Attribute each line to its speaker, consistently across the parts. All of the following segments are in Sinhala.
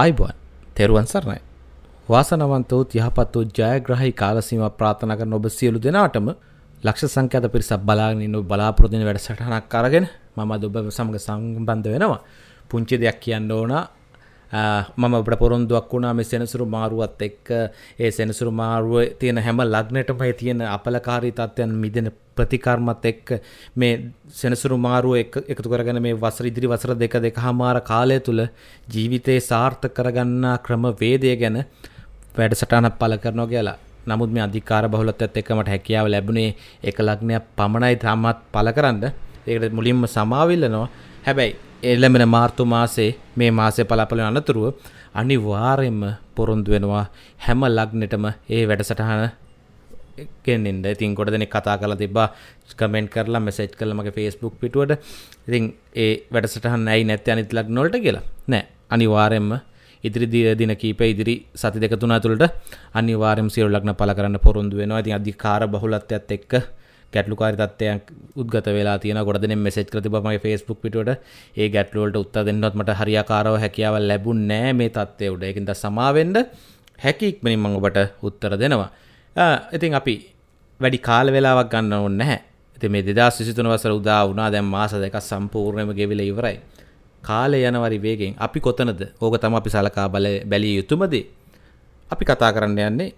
Speaker 1: ආයිබුවන් තෙරුවන් සරණයි. වාසනවන්තවත් යහපත් වූ ජයග්‍රහයි කාලසීම ප්‍රාථනා කරන ඔබ සියලු දෙනාටම ලක්ෂ සංඛ්‍යාත පිරිසක් බලාගෙන ඉන්න බලාපොරොත්තු වැඩසටහනක් අරගෙන මම අද ඔබ සමග සම්බන්ධ වෙනවා. පුංචි දෙයක් කියන්න ඕන මම ඔබට පොරොන්දුවක් වුණා මේ සෙනසුරු මාරුවත් එක්ක ඒ සෙනසුරු මාරුව තියෙන හැම ලග්නටම තියෙන අපලකාරී තත්ත්වයන් මිදෙන ප්‍රතිකර්මත් එක්ක මේ සෙනසුරු මාරුව එකතු කරගෙන මේ වසර ඉදිරි වසර දෙක දෙක හමාර කාලය තුළ ජීවිතයේ සාර්ථක කරගන්නා ක්‍රම වේදය ගැන වැඩසටානක් පල කරනවා කියලා නමුත් මේ අධිකාර බහුලත්වත් එක්කමට හැකියාව ලැබුණේ එක ලග්නයක් පමණයි තාමත් පල කරන්න ඒකට මුලින්ම සමාවිල්ලනවා හැබැයි එල්ලමෙන මාර්තු මාසේ මේ මාසේ පලාපලන අනතුරුව අනිවාර්යෙන්ම පොරොන්දු වෙනවා හැම ලග්නෙටම ඒ වැඩසටහන ගෙන්න්නද ඉතින් ගොඩ දෙනෙ කතා කලා තිබා කමෙන්ට් කරලා මෙසේ් කලමගේ ෆෙස්බුක් පිටුවට ඉතින් ඒ වැඩසටහන් ඇයි නැත්‍ය අනිතලක් නොට කියලා නෑ අනිවාරෙන්ම ඉදිරි දින කීප ඉදිරි සති දෙක තුන තුළට අනිවාරම් සියල්ලක්න පල කරන්න පොරුන්දු වෙනවා ඇති අධිකාර බහුලත්යත් එක්ක ගැටලුකාරිතත්වයක් උද්ගත වෙලා තියන ගොඩන මෙසෙච් කරතිබමගේ ෆස්බුක් පිටට ඒ ගැටලුවලට උත්ත දෙන්නවත්මට හරියාකාරව හැකියාව ලැබුන් නෑ මේ තත්වය උඩ එකින්ද සමාවෙන්ඩ හැකික්මනින් මඟ ඔබට උත්තර දෙනවා ඉතින් අපි වැඩි කාල වෙලාවක් ගන්න ඕන්න නැහැ ඇති මේ දෙදා සිතුන වසර උදා වුණා දැන් මාස දෙක සම්පූර්ණයම ගෙවිල ඉවරයි කාලය යනවරි වේගෙන් අපි කොතනද ඕක තම අපි සලකා බල බැලිය යුතුමද අපි කතා කරන්න යන්නේ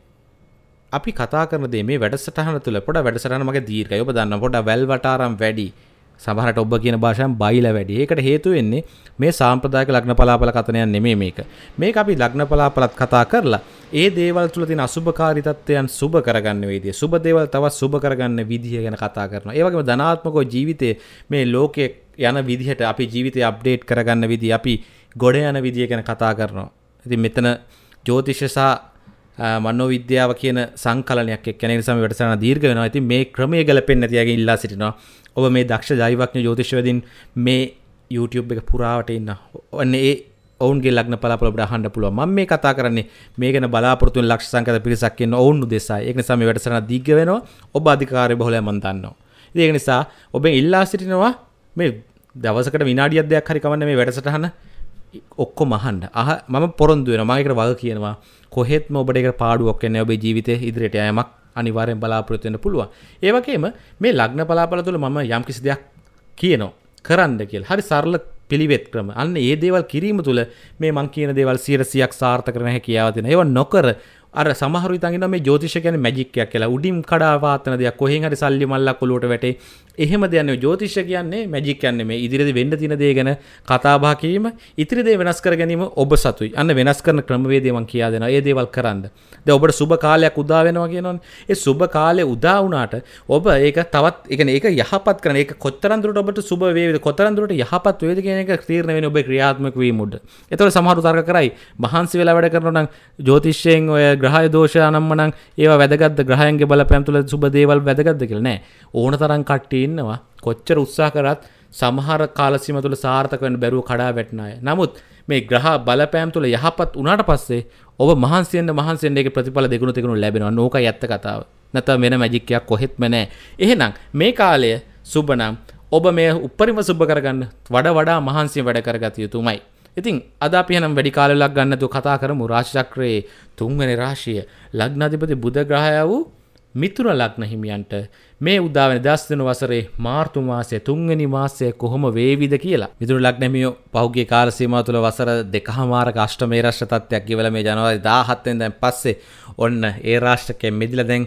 Speaker 1: අපි කතා කරන දේ මේ වැඩසටහන තුළ පොඩ වැඩසටහන මගේ දීර්ඝය ඔබ දන්න පොඩ වැල් වටාරම් වැඩි සහරට ඔබ කියන භාෂයන් බයිල වැඩි ඒකට හේතු වෙන්නේ මේ සාම්ප්‍රදායක ලග්න පලාපල කතනයක් නෙමේ මේක මේක අපි ලග්න පලාපලත් කතා කරලා ඒ දේවල් තුළ තියෙන අසුභකාරී තත්ත්වයන් සුබ කරගන්න විදිය සුබ දේවල් තවත් සුබ කරගන්න විදිය ගැන කතා කරනවා ඒ වගේම ධනාත්මකව ජීවිතේ මේ ලෝකයේ යන විදිහට අපි ජීවිතය අප්ඩේට් කරගන්න විදිය අපි ගොඩ යන විදිය ගැන කතා කරනවා ඉතින් මෙතන ජ්‍යෝතිෂ සහ මනෝ විද්‍යාව කියන සංකලනයක් එක්ක නිසා මේ වැඩසටහන දීර්ඝ වෙනවා. ඉතින් මේ ක්‍රමය ගැලපෙන්නේ නැති අයගෙන් ඉල්ලා සිටිනවා. ඔබ මේ දක්ෂ ජයිවක්ඥ ජෝතිශවදින් මේ YouTube එක පුරාවට ඉන්න ඔන්න ඒ ඔවුන්ගේ ලක්න පලාපලට හන්ඩ පුළුව ම මේ කතා කරන්නේ මේකන බලාපොරතු ලක්ෂ සංකත පිරිසක්කන්න ඔවුන්ු දෙසා එක නිසා මේ වැඩසන දිග වෙනවා ඔබ අධිකාරය බොහොල මන්දන්න ඒක නිසා ඔබ ඉල්ලා සිටිනවා මේ දවසකට විනාඩියත් දෙයක් හරි කවන්න මේ වැඩසටහන ඔක්කො මහන්ඩ අහ මම පොරොන්දුවෙන මයකට වග කියනවා කොහෙත්ම ඔබට එක පාඩුවක්කන්න ඔබේ ජීවිතය ඉදිරියට යමක් අනිවාරයෙන් බලාපොරොත්වෙන්න පුළුවන් ඒවගේම මේ ලග්න පලාපල තුළ මම යම් කිසි දෙයක් කියනෝ කරන්න කියල් හරි සරල පිළිවෙත් ක්‍රම අන්න ඒ දේවල් කිරීම තුළ මේ මං කියන දේවල් සීරසියක් සාර්ථ කරන හැකියාවතින ඒව නොකර අර සමහරු තගෙන මේ ජෝතිෂ ගැන මැජික්කයක් කියලා උඩින් කඩාවාතන දෙයක් කොහෙන් හරි සල්ලි මල්ලක් ඔලුවට වැටේ එහෙම දෙයක් ජෝතිෂ කියන්නේ මැජික් කියන්නේ මේ ඉදිරියේදී වෙන්න තියෙන දේ ගැන කතා බහ කිරීම ඉතිරි දේ වෙනස් කර ගැනීම ඔබ සතුයි අන්න වෙනස් කරන ක්‍රමවේදය මම කියා දෙනවා ඒ දේවල් කරන්න දැන් ඔබට සුබ කාලයක් උදා වෙනවා කියනවනේ ඒ සුබ කාලේ උදා වුණාට ඔබ ඒක තවත් ඒ කියන්නේ ඒක යහපත් කරන ඒක කොතරම් දුරට ඔබට සුබ වේවිද කොතරම් දුරට යහපත් වේවිද කියන එක තීරණය වෙන්නේ ඔබේ ක්‍රියාත්මක වීම උඩ එතකොට සමහරු තර්ක කරයි මහන්සි වෙලා වැඩ කරනවා නම් ජෝතිෂයෙන් ඔය ග්‍රහය දෝෂයනම්මනං ඒ වැදගත් ග්‍රහයන්ගේ බල පැම්තුල සුබදේවල් වැදගත්ද කියලනෑ ඕන තරන් කට්ටඉන්නවා කොච්චර උත්සා කරත් සමහර කාලසිම තුළ සාර්ථකවන බැරුව කඩා වැටනාය. නමුත් මේ ග්‍රහ බලපෑම් තුළ යහපත් වනාට පස්සේ ඔබ මහන්සියෙන් මහන්සෙන්ගේ ප්‍රතිඵල දෙගුණ තිකුණු ලැබෙන නෝක ඇත්ත කතාව නැත වෙන මැජික්කයක් කොහෙත්මනෑ. එහෙනම් මේ කාලය සුබනම් ඔබ මේ උපරිම සුබ කරගන්න වඩ වඩා මහන්සිය වැඩ කරගත යුතුමයි. ඉතින් අද පියනම් වැඩි කාලලක් ගන්නතු කතා කරමු රාශිචක්‍රයේ තුන්වැනි රාශිය ලග්නාධිපති බුධ ග්‍රහය වූ මිතුර ලග්න හිමියන්ට මේ උදාවන දස් දෙන වසරේ මාර්තු මාසයේ තුන්වෙනි මාසයේ කොහොම වේවිද කියලා. මිතුර ලග්නමියෝ පහුගිය කාල සීමාව තුළ වසර දෙකහමාරක අෂ්ටමේ රාශිය තත්ත්වයක් ගෙවලා මේ ජනවාරි 17 වෙනිදාන් දැන් පස්සේ ඔන්න ඒ රාශියකෙන් මිදලා දැන්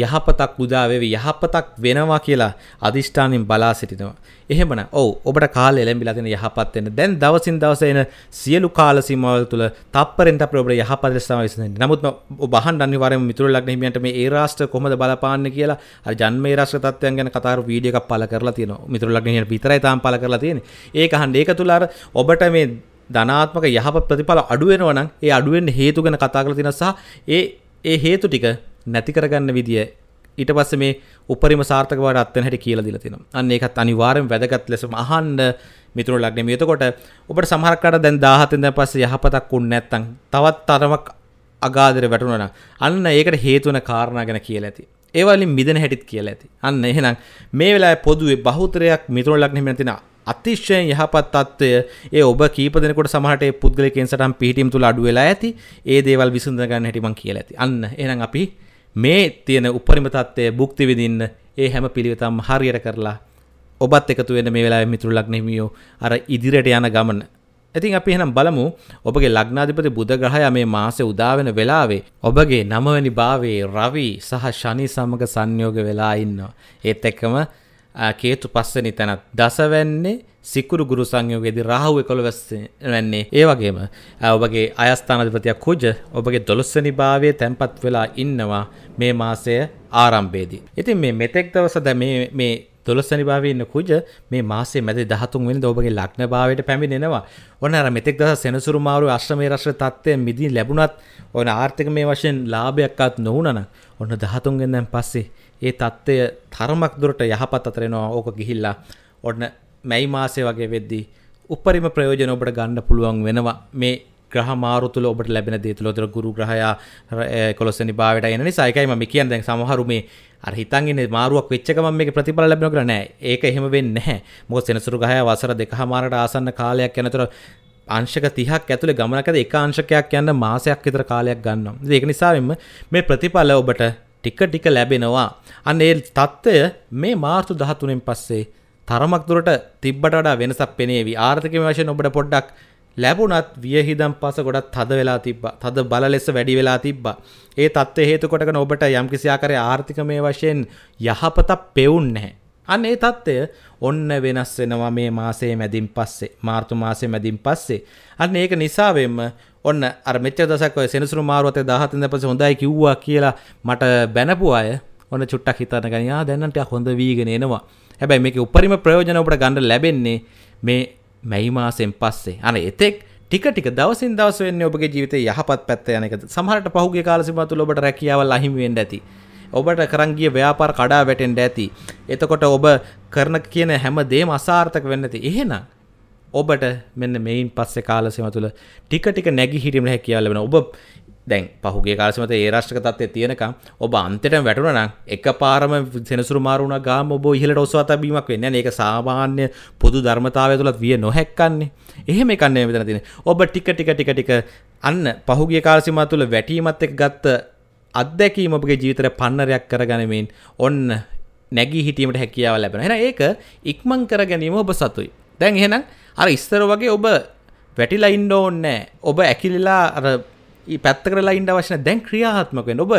Speaker 1: යහපතක් උදාවෙවි යහපතක් වෙනවා කියලා අධිෂ්ඨානින් බලා සිටිනවා. එහෙමන ඔව් ඔබට කාල එළඹිලා තියෙන යහපත් වෙන. දැන් දවසින් දවස එන සියලු කාල සීමාවල් තුළ තප්පරෙන් තප්පර ඔබට යහපත් ලෙස තමයි විසඳෙන්නේ. නමුත් ඔබ අහන්න අනිවාර්යයෙන්ම මිතුරු ලග්න හිමියන්ට මේ ඒ රාෂ්ට්‍ර කොහොමද බලපාන්නේ කියලා අර ජන්මේ රාෂ්ට්‍ර තත්ත්වයන් ගැන කතා කරපු වීඩියෝ එකක් පළ කරලා තියෙනවා. මිතුරු ලග්න හිමියන්ට විතරයි තාම පළ කරලා තියෙන්නේ. ඒක අහන්න ඒක තුළ අර ඔබට මේ ධනාත්මක යහපත් ප්‍රතිඵල අඩුවෙනවා නම් ඒ අඩුවෙන් හේතු ගැන කතා කරලා තියෙනවා සහ ඒ ඒ හේතු ටික නැති කරගන්න විදිය ඊට පස්සේ මේ උපරිම සාර්ථක බවට අත්වෙන හැටි කියලා දීලා තිනවා. අන්න ඒකත් අනිවාර්යෙන් වැදගත් ලෙසම අහන්න මිතුරු ලග්නේ මේ. එතකොට ඔබට සමහරක් කාට දැන් 17 ඉඳන් පස්සේ යහපතක් වුණ නැත්නම් තවත් තරමක් අගාධර වැටුණා නම් අන්න ඒකට හේතු වෙන කාරණා ගැන කියලා ඇති. ඒවා වලින් මිදෙන හැටිත් කියලා ඇති. අන්න එහෙනම් මේ වෙලාවේ පොදුවේ බහුතරයක් මිතුරු ලග්නේ මෙන්න තියෙනවා. අතිශයෙන් යහපත් තත්ත්වය ඒ ඔබ කීප දෙනකොට සමහරට ඒ පුද්ගලිකෙන් සටන් පිහිටීම් තුල අඩු වෙලා ඇති. ඒ දේවල් විසඳ ගන්න හැටි මම කියලා ඇති. අන්න එහෙනම් අපි මේ තියෙන උපරිම තත්ත්වය භුක්ති විඳින්න ඒ හැම පිළිවෙතම හරියට කරලා ඔබත් එකතු වෙන්න මේ වෙලාවේ මිතුරු ලග්නෙහිමියෝ අර ඉදිරියට යන ගමන ඉතින් අපි එහෙනම් බලමු ඔබගේ ලග්නාධිපති බුධ ග්‍රහයා මේ මාසේ උදා වෙන වෙලාවේ ඔබගේ නවවෙනි භාවයේ රවි සහ ශනි සමග සංයෝග වෙලා ඉන්නවා. ඒත් එක්කම කේතු පස්වෙනි තැනත් දසවැන්නේ සිකුරු ගුරු සංයෝගයේදී රාහුව 11 වෙන්නේ ඒ වගේම ඔබගේ අයස්ථානාධිපතියක් කුජ ඔබගේ 12 වෙනි භාවයේ තැන්පත් වෙලා ඉන්නවා මේ මාසය ආරම්භයේදී. ඉතින් මේ මෙතෙක් දවස දැන් මේ මේ දොළස්සනි භාවන්න කුජ මේ මාසේ මැද දහතුන් වෙනි ඔබගේ ලක්න භාවයට පැමිණෙනවා ඕන අර මෙතෙක් දස සෙනසුරුමාරු අශ්‍රමය රශ්‍ර තත්වය මිදී ලැබුණත් ඕන ආර්ථික මේ වශයෙන් ලාභයක්කත් නොවනන ඔන්න දහතුන්ගෙන් දැන් පස්සේ ඒ තත්ත්වය තරමක් දුරට යහපත් අතරෙනවා ඕක ගිහිල්ලා ඔන්න මැයි මාසය වගේ වෙද්දී උපරිම ප්‍රයෝජන ඔබට ගන්න පුළුවන් වෙනවා මේ ග්‍රහ මාරු තුළ ඔබට ලැබෙන දේ තුළ ඔතන ගුරු ග්‍රහයා 11 නිභාවයට එන නිසා ඒකයි මම කියන්නේ දැන් සමහරු මේ අර හිතන් ඉන්නේ මාරුවක් වෙච්ච එක මම මේක ප්‍රතිඵල ලැබෙනවා කියලා නෑ ඒක එහෙම වෙන්නේ නැහැ මොකද සෙනසුරු ග්‍රහයා වසර දෙකමාරකට ආසන්න කාලයක් යනතර අංශක තිහක් ඇතුළ ගමනකද එක අංශකයක් යන්න මාසයක් විතර කාලයක් ගන්නවා ඒක නිසාවෙන්ම මේ ප්‍රතිඵල ඔබට ටික ටික ලැබෙනවා අන්න ඒ තත්ත්වය මේ මාර්තු දහතුනෙන් පස්සේ තරමක් දුරට තිබ්බට වඩා වෙනසක් පෙනේවි. ආර්ථිකමය වශයෙන් ඔබට පොඩ්ඩක් ලැබුණත් වියහිදම් පස ගොඩක් තද වෙලා තිබ්බා. තද බල ලෙස වැඩි වෙලා තිබ්බා. ඒ தත්ත්වය හේතු කොටගෙන ඔබට යම්කිසි ආකාරයේ ආර්ථිකමය වශයෙන් යහපතක් පෙවුන්නේ නැහැ. අන්න ඒ தත්ත්වය ඔන්න වෙනස් වෙනවා මේ මාසයේ මැදින් පස්සේ. මාර්තු මාසයේ මැදින් පස්සේ. අන්න ඒක නිසා වෙම්ම ඔන්න අර මෙච්චර දසක් ඔය සෙනසුරු මාරුවතේ 17 ඉඳන් පස්සේ හොඳයි කිව්වා කියලා මට බැනපු අය ඔන්න චුට්ටක් හිතන්න ගනියා දැන් නම් ටිකක් හොඳ වීගෙන එනවා. හැබැයි මේක උපරිම ප්‍රයෝජන ඔබට ගන්න ලැබෙන්නේ මේ මැයි මාසෙන් පස්සේ. අනේ එතෙක් ටික ටික දවසින් දවස වෙන්නේ ඔබගේ ජීවිතේ යහපත් පැත්ත යන එක. සමහරට පහුගිය කාල සීමාව තුළ ඔබට රැකියාවල් අහිමි වෙන්න ඇති. ඔබට කරංගිය ව්‍යාපාර කඩා වැටෙන්න ඇති. එතකොට ඔබ කරන කියන හැම දෙයක්ම අසාර්ථක වෙන්න ඇති. එහෙනම් ඔබට මෙන්න මේයින් පස්සේ කාල සීමාව තුළ ටික ටික නැගිහිරීමේ හැකියාව ලැබෙනවා. ඔබ දැන් පහුගේ කාලසමත ඒ රාෂ්ටක තත්ත්වය තියෙනකම් ඔබ අන්තයට වැටුණා නම් එකපාරම සෙනසුරු මාරු වුණා ගාම ඔබ ඉහළට ඔසවා තැබීමක් වෙන්නේ නැහැ. මේක සාමාන්‍ය පොදු ධර්මතාවය තුලත් විය නොහැක්කන්නේ. එහෙම එකක් නෙමෙයි මෙතන තියෙන්නේ. ඔබ ටික ටික ටික ටික අන්න පහුගේ කාලසීමාව තුල වැටීමත් එක්ක ගත්ත අත්දැකීම ඔබගේ ජීවිතේ පන්නරයක් කරගැනීමෙන් ඔන්න නැගී හිටීමට හැකියාව ලැබෙනවා. එහෙනම් ඒක ඉක්මන් කර ගැනීම ඔබ සතුයි. දැන් එහෙනම් අර ඉස්සර වගේ ඔබ වැටිලා ඉන්න ඕනේ නැහැ. ඔබ ඇකිලිලා අර පැත්ත කරලා ඉන්ඩ වශන දැන් ක්‍රියාත්මකෙන් ඔබ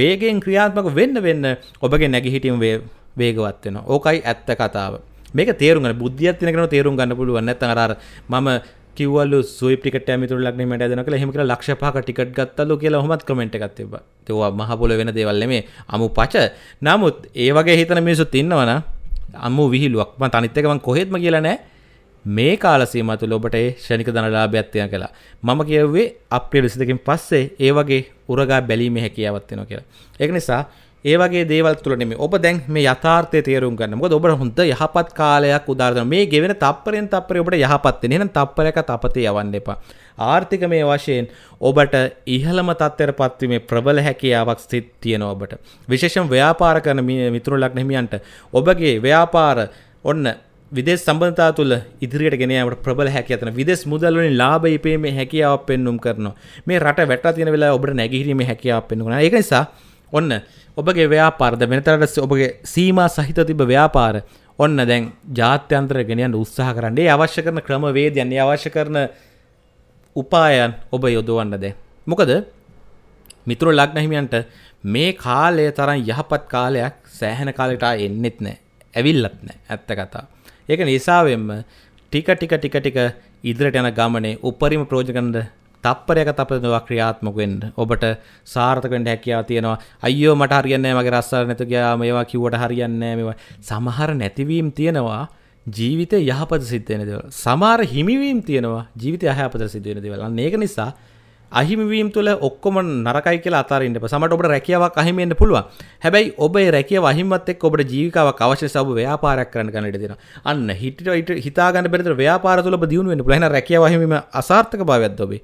Speaker 1: වේගෙන් ක්‍රියාත්මක වෙන්න වෙන්න ඔබගේ නැගිහිටීම වේගවත් වෙන ඕකයි ඇත්ත කතාව මේක තේරුග බුද්ධියත් තිනකන තේරුම් ගන්න පුළුවන් නැත අර මම කිවල සුපිකට මිතු ලක්න මට දනක හෙමක ලක්ෂපාක ටිකට ගත්තලු කියලා හොමත් කමට එකක්තිබ තවා මහපොල වෙන දෙවල්ල මේ අමු පච නමුත් ඒ වගේ හිතන මිනිසුත් ඉන්නවන අම්ම විහිලුවක්ම තනිත්තකම කොහෙත්ම කියලනෑ මේ කාලසීම තුළ ඔබට ඒ ෂණික ධනලාභයක්ත්තියන කලා මම කියව්වේ අපේ ලිසිදකින් පස්සේ ඒ වගේ උරගා බැලීම හැකියාවත්වෙන කියලා ඒක නිසා ඒවගේ දේවල් තුළනෙම ඔබ දැන් මේ යථාර්ථය තේරුම් ගන්නම ඔබ හොඳ යහපත් කාලයක් උදාරන මේ ගෙවෙන තප්පරෙන් තප්පර ඔබට යහපත්වෙන නම් තප්පරක තපතේ යවන්න එපා ආර්ථික මේ වශයෙන් ඔබට ඉහළම තත්ත්වයට පත්වීමේ ප්‍රබල හැකියාවක් ස්ථිත් තියෙන ඔබට විශේෂම් ව්‍යාපාර කරන මිතුරු ලක්නහිමියන්ට ඔබගේ ව්‍යාපාර ඔන්න විදෙස් සම්බන්තා තුළ ඉදිරියට ගෙනීමට ප්‍රබල හැකි ඇතන විදෙස් මුදල්ලින් ලාබ ඉපීමේ හැකියාව පෙන්නුම් කරනවා මේ රට වැට තියෙන වෙලා ඔබට නැගිරීම හැකියාව පෙන්නුන ඒ නිසා ඔන්න ඔබගේ ව්‍යාපාරද වෙනතරට ඔබගේ සීම සහිත තිබ ව්‍යාපාර ඔන්න දැන් ජාත්‍යන්තර ගෙනයන් උත්සාහ කරන්නේ අවශ්‍ය කරන ක්‍රමවේදයන්නේ අවශ්‍ය කරන උපායන් ඔබ යොදවන්නද මොකද මිතුර ලක්නහිමියන්ට මේ කාලය තරන් යහපත් කාලයක් සෑහන කාලට එන්නෙත් නෑ ඇවිල්ලත් නෑ ඇත්ත කතා ඒක නිසාවෙන්ම ටික ටික ටික ටික ඉදිරියට යන ගමනේ උපරිම ප්‍රෝජකන්ද තප්පරයක තපනවා ක්‍රියාත්මක වෙන්න. ඔබට සාර්ථක වෙන්න හැකියාව තියෙනවා. අයියෝ මට හරියන්නේ නැහැ මගේ රස්සාව නැතු ගියා මේවා කිව්වට හරියන්නේ නැහැ මේවා. සමහර නැතිවීම් තියෙනවා. ජීවිතේ යහපත සිද්ධ වෙන දේවල්. සමහර හිමිවීම් තියෙනවා. ජීවිතේ යහපත සිද්ධ වෙන දේවල්. අන්න ඒක නිසා අහිමිවීම් තුළ ඔක්කොම නරකයි කියලා අතාරින්න එපා. සමහරට ඔබට රැකියාවක් අහිමි වෙන්න පුළුවන්. හැබැයි ඔබ ඒ රැකියාව අහිමිවත් එක්ක ඔබට ජීවිකාවක් අවශ්‍ය නිසා ඔබ ව්‍යාපාරයක් කරන්න ගන්න ඉඩ දෙනවා. අන්න හිටිට හිතා ගන්න බැරි විතර ව්‍යාපාර තුළ ඔබ දියුණු වෙන්න පුළුවන්. එහෙනම් රැකියාව අහිමිවීම අසාර්ථක භාවයක්ද ඔබේ?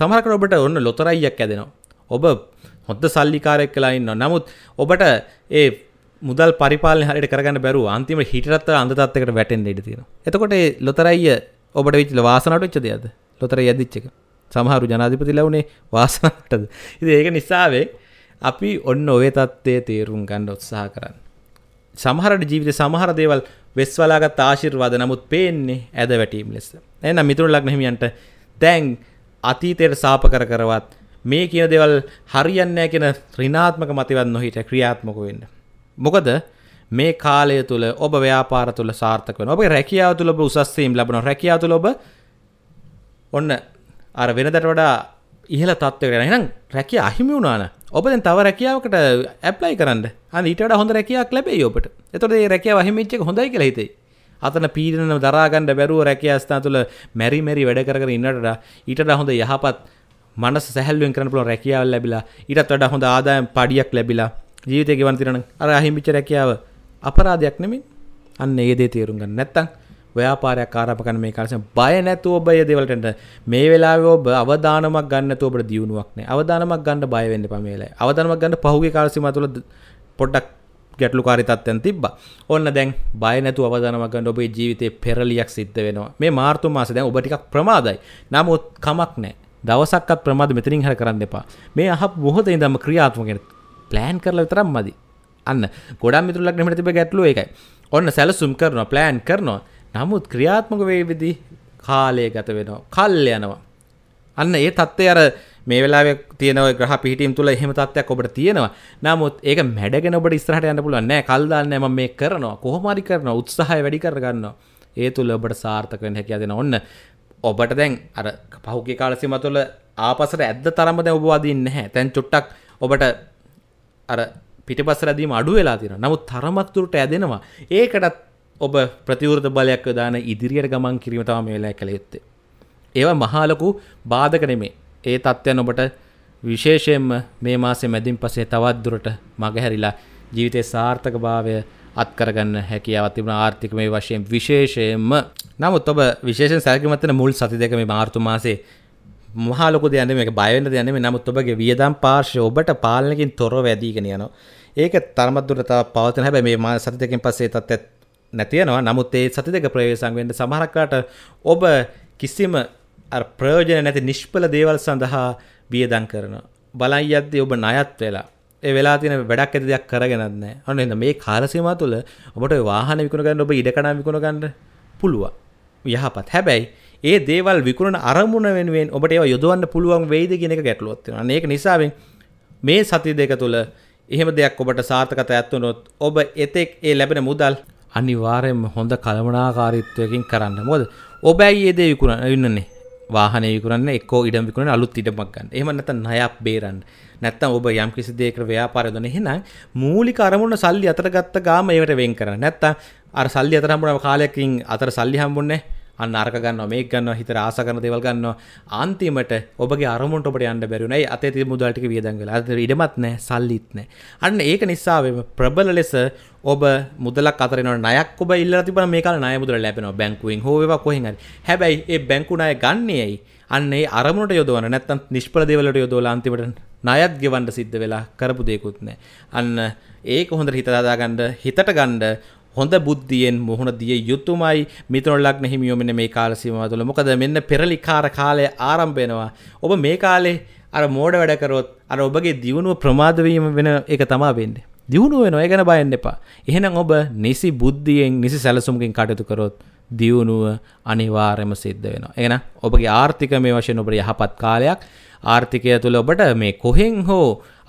Speaker 1: සමහරකට ඔබට ඔන්න ලොතරැයියක් ඇදෙනවා. ඔබ හොද්ද සල්ලිකාරයෙක් කියලා ඉන්නවා. නමුත් ඔබට ඒ මුදල් පරිපාලනය හරියට කරගන්න බැරුව අන්තිමට හිටරත්තර අන්ධ තත්ත්වයකට වැටෙන්න ඉඩ තියෙනවා. එතකොට ඒ ලොතරැයිය ඔබට වෙච්ච වාසනාවට වෙච්ච දෙයක්ද? ලොතරැයිය ඇදිච්ච එක. සමහරු ජනාධිපති ලැබුණේ වාසනටද ඉති ඒක නිසාවේ අපි ඔන්න ඔය තත්ත්වය තේරුම් ගණ්ඩ උත්සාහ කරන්න සමහරට ජීවිත සමහර දේවල් වෙස්වලාගත් ආශිර්වාද නමුත් පේන්නේ ඇද වැටීම් ලෙස එන මිතුරු ලක්නහිමියන්ට දැන් අතීතයට සාප කර කරවත් මේ කියන දෙවල් හරියන්නෑ කියෙන ත්‍රිනාත්මක මතිවත් නොහිට ක්‍රියාත්මක වෙන්න. මොකද මේ කාලය තුළ ඔබ ව්‍යාපාර තුළ සාර්ථක වන ඔබ රැකියාව තුළ උසස්සීම් ලබන රැකියාව තුළ ඔබ ඔන්න අර වෙනදට වඩා ඉහල තත්වගෙන එනම් රැකිය අහිමි වුණාන ඔබදැන් තව රැකියාවකට ඇප්ලයි කරන්න අනිට හොඳ රැකයක් ලැබේ ඔබට එතොට රැකිය වහිමිච්ච හොඳයි කළෙහිතේ අතන පීඩන දරාගන්න බැරුව රැකිය අස්ථා තුළ මැරි මැරි වැඩ කරගෙන ඉන්නට ඊට හොඳ යහපත් මනස සැහල්ුවෙන් කරනපුල රැකියාවල් ලැබිලා ඊටත් වඩ හොඳ ආදායම් පඩියක් ලැබිලා ජීවිතය ගවන්තිරන අර අහිමිච්ච රැකියාව අපරාධයක් නෙමින් අන්න ඒදේ තේරුම්ගන්න නැත්තං ව්‍යාපාරයක් ආරම්භ කරන මේ කාලේ බය නැතුව ඔබ මේ දේවල්ට මේ වෙලාවේ ඔබ අවදානමක් ගන්න නැතුව ඔබට දියුණුවක් නැහැ. අවදානමක් ගන්න බය වෙන්න එපා මේ වෙලාවේ. අවදානමක් ගන්න පහුගිය කාල සීමාව තුළ පොඩ්ඩක් ගැටලුකාරී තත්ත්වයන් තිබ්බා. ඔන්න දැන් බය නැතුව අවදානමක් ගන්න ඔබේ ජීවිතේ පෙරලියක් සිද්ධ වෙනවා. මේ මාර්තු මාසේ දැන් ඔබ ටිකක් ප්‍රමාදයි. නමුත් කමක් නැහැ. දවසක්වත් ප්‍රමාද මෙතනින් හැර කරන්න එපා. මේ අහපු මොහොතේ ඉඳන්ම ක්‍රියාත්මක වෙන්න. ප්ලෑන් කරලා විතරක් මදි. අන්න ගොඩක් මිතුරුලක් නෙමෙයි තිබ්බ ගැටලුව ඒකයි. ඔන්න සැලසුම් කරනවා ප්ලෑන් කරනවා. නමුත් ක්‍රියාත්මක වේවිදි කාලය ගත වෙනවා. කල් යනවා. අන්න ඒ தත්ත්වය අර මේ වෙලාවේ තියෙන ওই ග්‍රහ පිහිටීම් තුල එහෙම තත්ත්වයක් ඔබට තියෙනවා. නමුත් ඒක මැඩගෙන ඔබට ඉස්සරහට යන්න පුළුවන් නෑ. කල් දාන්නේ මම මේ කරනවා. කොහොම හරි කරනවා. උත්සාහය වැඩි කර ගන්නවා. ඒ තුල ඔබට සාර්ථක වෙන්න හැකියාව දෙනවා. ඔන්න ඔබට දැන් අර පහුගිය කාල සීමා තුළ ආපසට ඇද්ද තරම දැන් ඔබ වදින්නේ නැහැ. දැන් චුට්ටක් ඔබට අර පිටිපස්සට ඇදීම අඩු වෙලා තියෙනවා. නමුත් තරමක් දුරට ඇදෙනවා. ඒකටත් ඔබ ප්‍රතිවෘත බලයක් දාන ඉදිරියට ගමන් කිරීමතාව මේලා කළයුත්තේ. ඒවා මහාලොකු බාධක නෙමේ ඒ තත්ත්වයන් ඔබට විශේෂයෙන්ම මේ මාසේ මැදින් පසේ තවත් දුරට මගහැරිලා ජීවිතය සාර්ථක භාවය අත්කරගන්න හැකියාව තිබුණ ආර්ථික මේ වශයෙන් විශේෂයෙන්ම නමුත් ඔබ විශේෂ සැකිමතන මුල් සති දෙක මේ මාර්තු මාසේ මහලොක දයන මේ බයවෙන්න දයන නමුත් ඔබගේ වියදම් පාර්ශය ඔබට පාලනකින් තොර වැදීගෙන යනවා ඒක තරමත්දුරතාව පවතන හැබැ මේ මා සති දෙකින් පසේ තත් නැතියනවා නමුත් ඒ සති දෙක ප්‍රවේශංවෙන්ට සමහරක්කාට ඔබ කිසිම ප්‍රයෝජන නැති නිශ්පල දේවල් සඳහා බියදන් කරන. බලයි අද්දී ඔබ නයත් වෙලා ඒ වෙලා තියෙන වැඩක් ඇති දෙයක් කරගෙනත් නැහැ. අන්න එහෙනම් මේ කාලසීමාව තුළ ඔබට වාහන විකුණ ගන්න ඔබ ඉඩකඩම් විකුණ ගන්න පුළුවන්. යහපත්. හැබැයි ඒ දේවල් විකුණන අරමුණ වෙනුවෙන් ඔබට ඒවා යොදවන්න පුළුවන් වෙයිද කියන එක ගැටලුවක් තියෙනවා. අන්න ඒක නිසාවෙන් මේ සති දෙක තුළ එහෙම දෙයක් ඔබට සාර්ථකතාවයක් ඇත්තුනොත් ඔබ එතෙක් ඒ ලැබෙන මුදල් අනිවාර්යයෙන්ම හොඳ කළමනාකාරීත්වයකින් කරන්න. මොකද ඔබ ඇයි මේ දේ විකුණන්නේ? වාහනේ විකුණන්න එක්කෝ ඉඩම් විකුණන්න අලුත් ඉඩමක් ගන්න. එහෙම නැත්නම් ණයක් බේරන්න. නැත්තම් ඔබ යම් කිසි දෙයකට ව්‍යාපාරය දොන එහෙනම් මූලික අරමුණ සල්ලි අතර ගත්ත ගාම ඒවට වෙන් කරන්න. නැත්තම් අර සල්ලි අතර හම්බුනම කාලයකින් අතර සල්ලි හම්බුන්නේ නැහැ. අන්න අරගන්න මේ ගන්න හිත ආසකරන දෙවල් ගන්න අන්තිමට ඔබගේ අරමුණට ඔබට යන්න බැරිුණයි අතේ තිබ මුදල්ටික වියදංගල අද ඉඩමත් නෑ සල්ලිත් නෑ අන්න ඒක නිසාවෙම ප්‍රබල ලෙස ඔබ මුදලක් අතරන නයක් ඔබ ඉල්ල තිබන මේක නය මුදර ලැබෙන බැංකුවෙන් හෝවා කොහෙහරි හැබැයි ඒ බැංකුණය ගන්නේයයි අන්නේ අරමුණට යොදවන නැත්තන් නිෂ්පල දෙවලට යොදෝලා අන්තිමට නයත් ගෙවන්ඩ සිද්ධ වෙලා කරපු දෙකුත් නෑ අන්න ඒක හොඳ හිතදාදාගණ්ඩ හිතට ගණ්ඩ හොඳ බුද්ධියෙන් මුහුණ දිය යුතුමයි මිතුරන් ලග්න හිමියෝමන මේ කාලසීමාව තුළ මොකද මෙන්න පෙරලිකාර කාලය ආරම්භ වෙනවා ඔබ මේ කාලේ අර මෝඩ වැඩ කරොත් අර ඔබගේ දියුණුව ප්‍රමාද වීම වෙන එක තමා වෙන්නේ දියුණුව වෙනවා ඒ ගැන බයෙන් එපා. එහෙනම් ඔබ නිසි බුද්ධියෙන් නිසි සැලසුමකින් කටයුතු කරොත් දියුණුව අනිවාර්යයෙන්ම සිද්ධ වෙනවා. එහෙනම් ඔබගේ ආර්ථිකමය වශයෙන් ඔබට යහපත් කාලයක් ආර්ථිකය තුළ ඔබට මේ කොහෙන් හෝ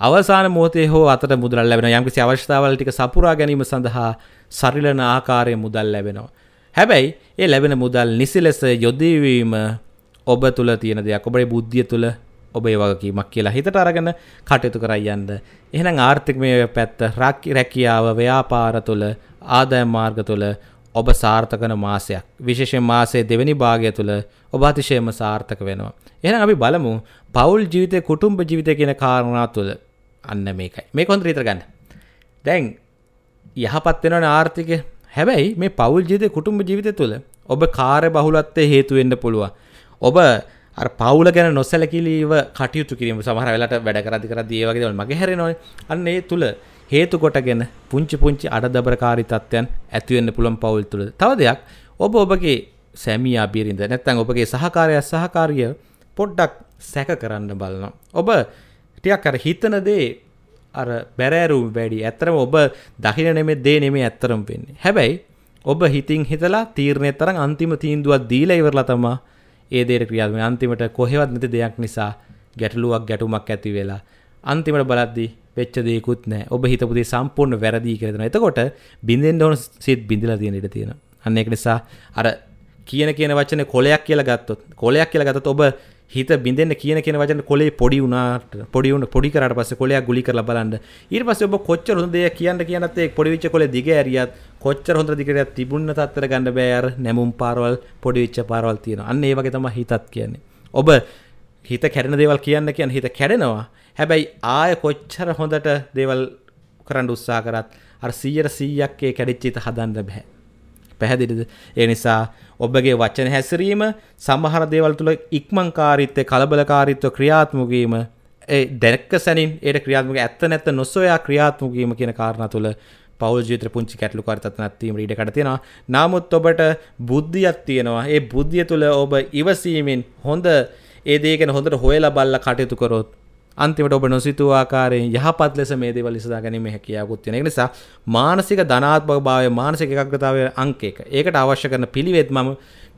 Speaker 1: අවසාන මොහොතේ හෝ අතට මුදලක් ලැබෙන යම්කිසි අවශ්‍යතාවල් ටික සපුරා ගැනීම සඳහා සරිලන ආකාරය මුදල් ලැබෙනවා. හැබැයි ඒ ලැබෙන මුදල් නිසි ලෙස යොදවීම ඔබ තුළ තියෙන දෙයක් ඔබේ බුද්ධිය තුළ ඔබේ වගකීමක් කියලා හිතට අරගෙන කටයුතු කරයන්ද. එහෙනම් ආර්ථිකමය පැත්ත රක්කි රැකියාව ව්‍යාපාර තුළ ආදාය මාර්ග තුළ ඔබ සාර්ථකන මාසයක් විශේෂෙන් මාසේ දෙවැනි භාගය තුළ ඔබ අතිශයම සාර්ථක වෙනවා. එහෙනම් අපි බලමු පවුල් ජීවිතය කුටුම්ඹ ජීවිතය කියන කාරණා තුළ අන්න මේකයි. මේ කොන්ත්‍රීතර ගන්න. දැන් යහපත්වෙන නාර්ථික හැබැයි මේ පවල් ජීත කුටුම්ඹ ජීවිත තුළ ඔබ කාර බහුලත්තේ හේතුවෙන්ඩ පුළුව ඔබ පවල ගැන නොසැලකිලීව කටයුතු කිරීම සමහර වෙලට වැඩ කරදි කර දේවගේ මගේ හැර නොයි අන්නේ තුළ හේතු කොටගෙන පුංචි පුංචි අඩදබරකාරි තත්වයන් ඇතිවෙන්න පුළන් පවුල් තුළ තව දෙයක් ඔබ ඔබගේ සැමිය අබිරිඳ නැත්තං ඔබගේ සහකාරය සහකාරිය පොඩ්ඩක් සැක කරන්න බලන්න. ඔබ ටියක් අර හිතන දේ අර බැරෑරුම් වැඩි ඇතරම ඔබ දකින නෙමෙ දේ නෙමේ ඇත්තරම් වෙන්නේ හැබැයි ඔබ හිතින් හිතලා තීරණය තරන් අන්තිම තීන්දුවත් දීලා ඉවරලා තමා ඒ දේට ක්‍රියාත්ම අන්තිමට කොහෙවත් නැති දෙයක් නිසා ගැටලුවක් ගැටුමක් ඇති වෙලා අන්තිමට බලද්දි වෙච්ච දේකුත් නැහැ. ඔබ හිතපු දේ සම්පූර්ණ වැරදි කියලා දෙනවා. එතකොට බින්දෙන්න ඕන සිත් බින්දලා තියෙන ඉඩ තියෙනවා. අන්න ඒක නිසා අර කියන කියන වචනේ කොලයක් කියලා ගත්තොත් කොලයක් කියලා ගත්තොත් ඔබ හිත බිඳෙන්න්න කියන කියෙන වචන කොලේ පොඩි වුණට පොඩිවුන පොඩි කරට පස කොලයක් ගුලි කරලා බලන්න ඉර් පස ඔබ කොච්චර හොඳේ කියන්න කියනත්තේ පොඩිවිච්ච කොල දිග ඇරියත් කොච්චර හොඳ දිකට තිබුණ තත්තර ගන්න බෑර නැමුම් පාරවල් පොඩිවිච්ච පාරවල් තියෙන අන්න ඒවගේ තම හිතත් කියන්නේ ඔබ හිත කැරෙන දේවල් කියන්න කියන්න හිත කැඩෙනවා හැබැයි ආය කොච්චර හොඳට දේවල් කරන්න උත්සා කරත් අර සීයට සීයක්කේ කැඩිච්චිත හදන්න බැහැ පැහැදිලිද ඒ නිසා ඔබගේ වචන හැසිරීම සමහර දේවල් තුළ ඉක්මංකාරීත්වය කලබලකාරීත්ව ක්‍රියාත්මකවීම ඒ දැක්ක සැනින් ඒට ක්‍රියාත්මක ඇත්ත නැත්ත නොසොයා ක්‍රියාත්මකවීම කියන කාරණා තුළ පවල් ජීත පුංචි කැටලු කරතත්නත්වීම ඉඩකට තියෙනවා නමුත් ඔබට බුද්ධියක් තියෙනවා ඒ බුද්ධිය තුළ ඔබ ඉවසීමෙන් හොඳ ඒදේගෙන හොඳට හොයලා බල්ල කටයුතු කරොත් අන්තිමට ඔබ නොසිතු ආකාරයෙන් යහපත් ලෙස මේ දේවල් ඉස්සදා ගැනීම හැකියාවකුත් තියෙන. ඒ නිසා මානසික ධනාත්මක භාවය මානසික ඒකාග්‍රතාවය අංක 1. ඒකට අවශ්‍ය කරන පිළිවෙත් මම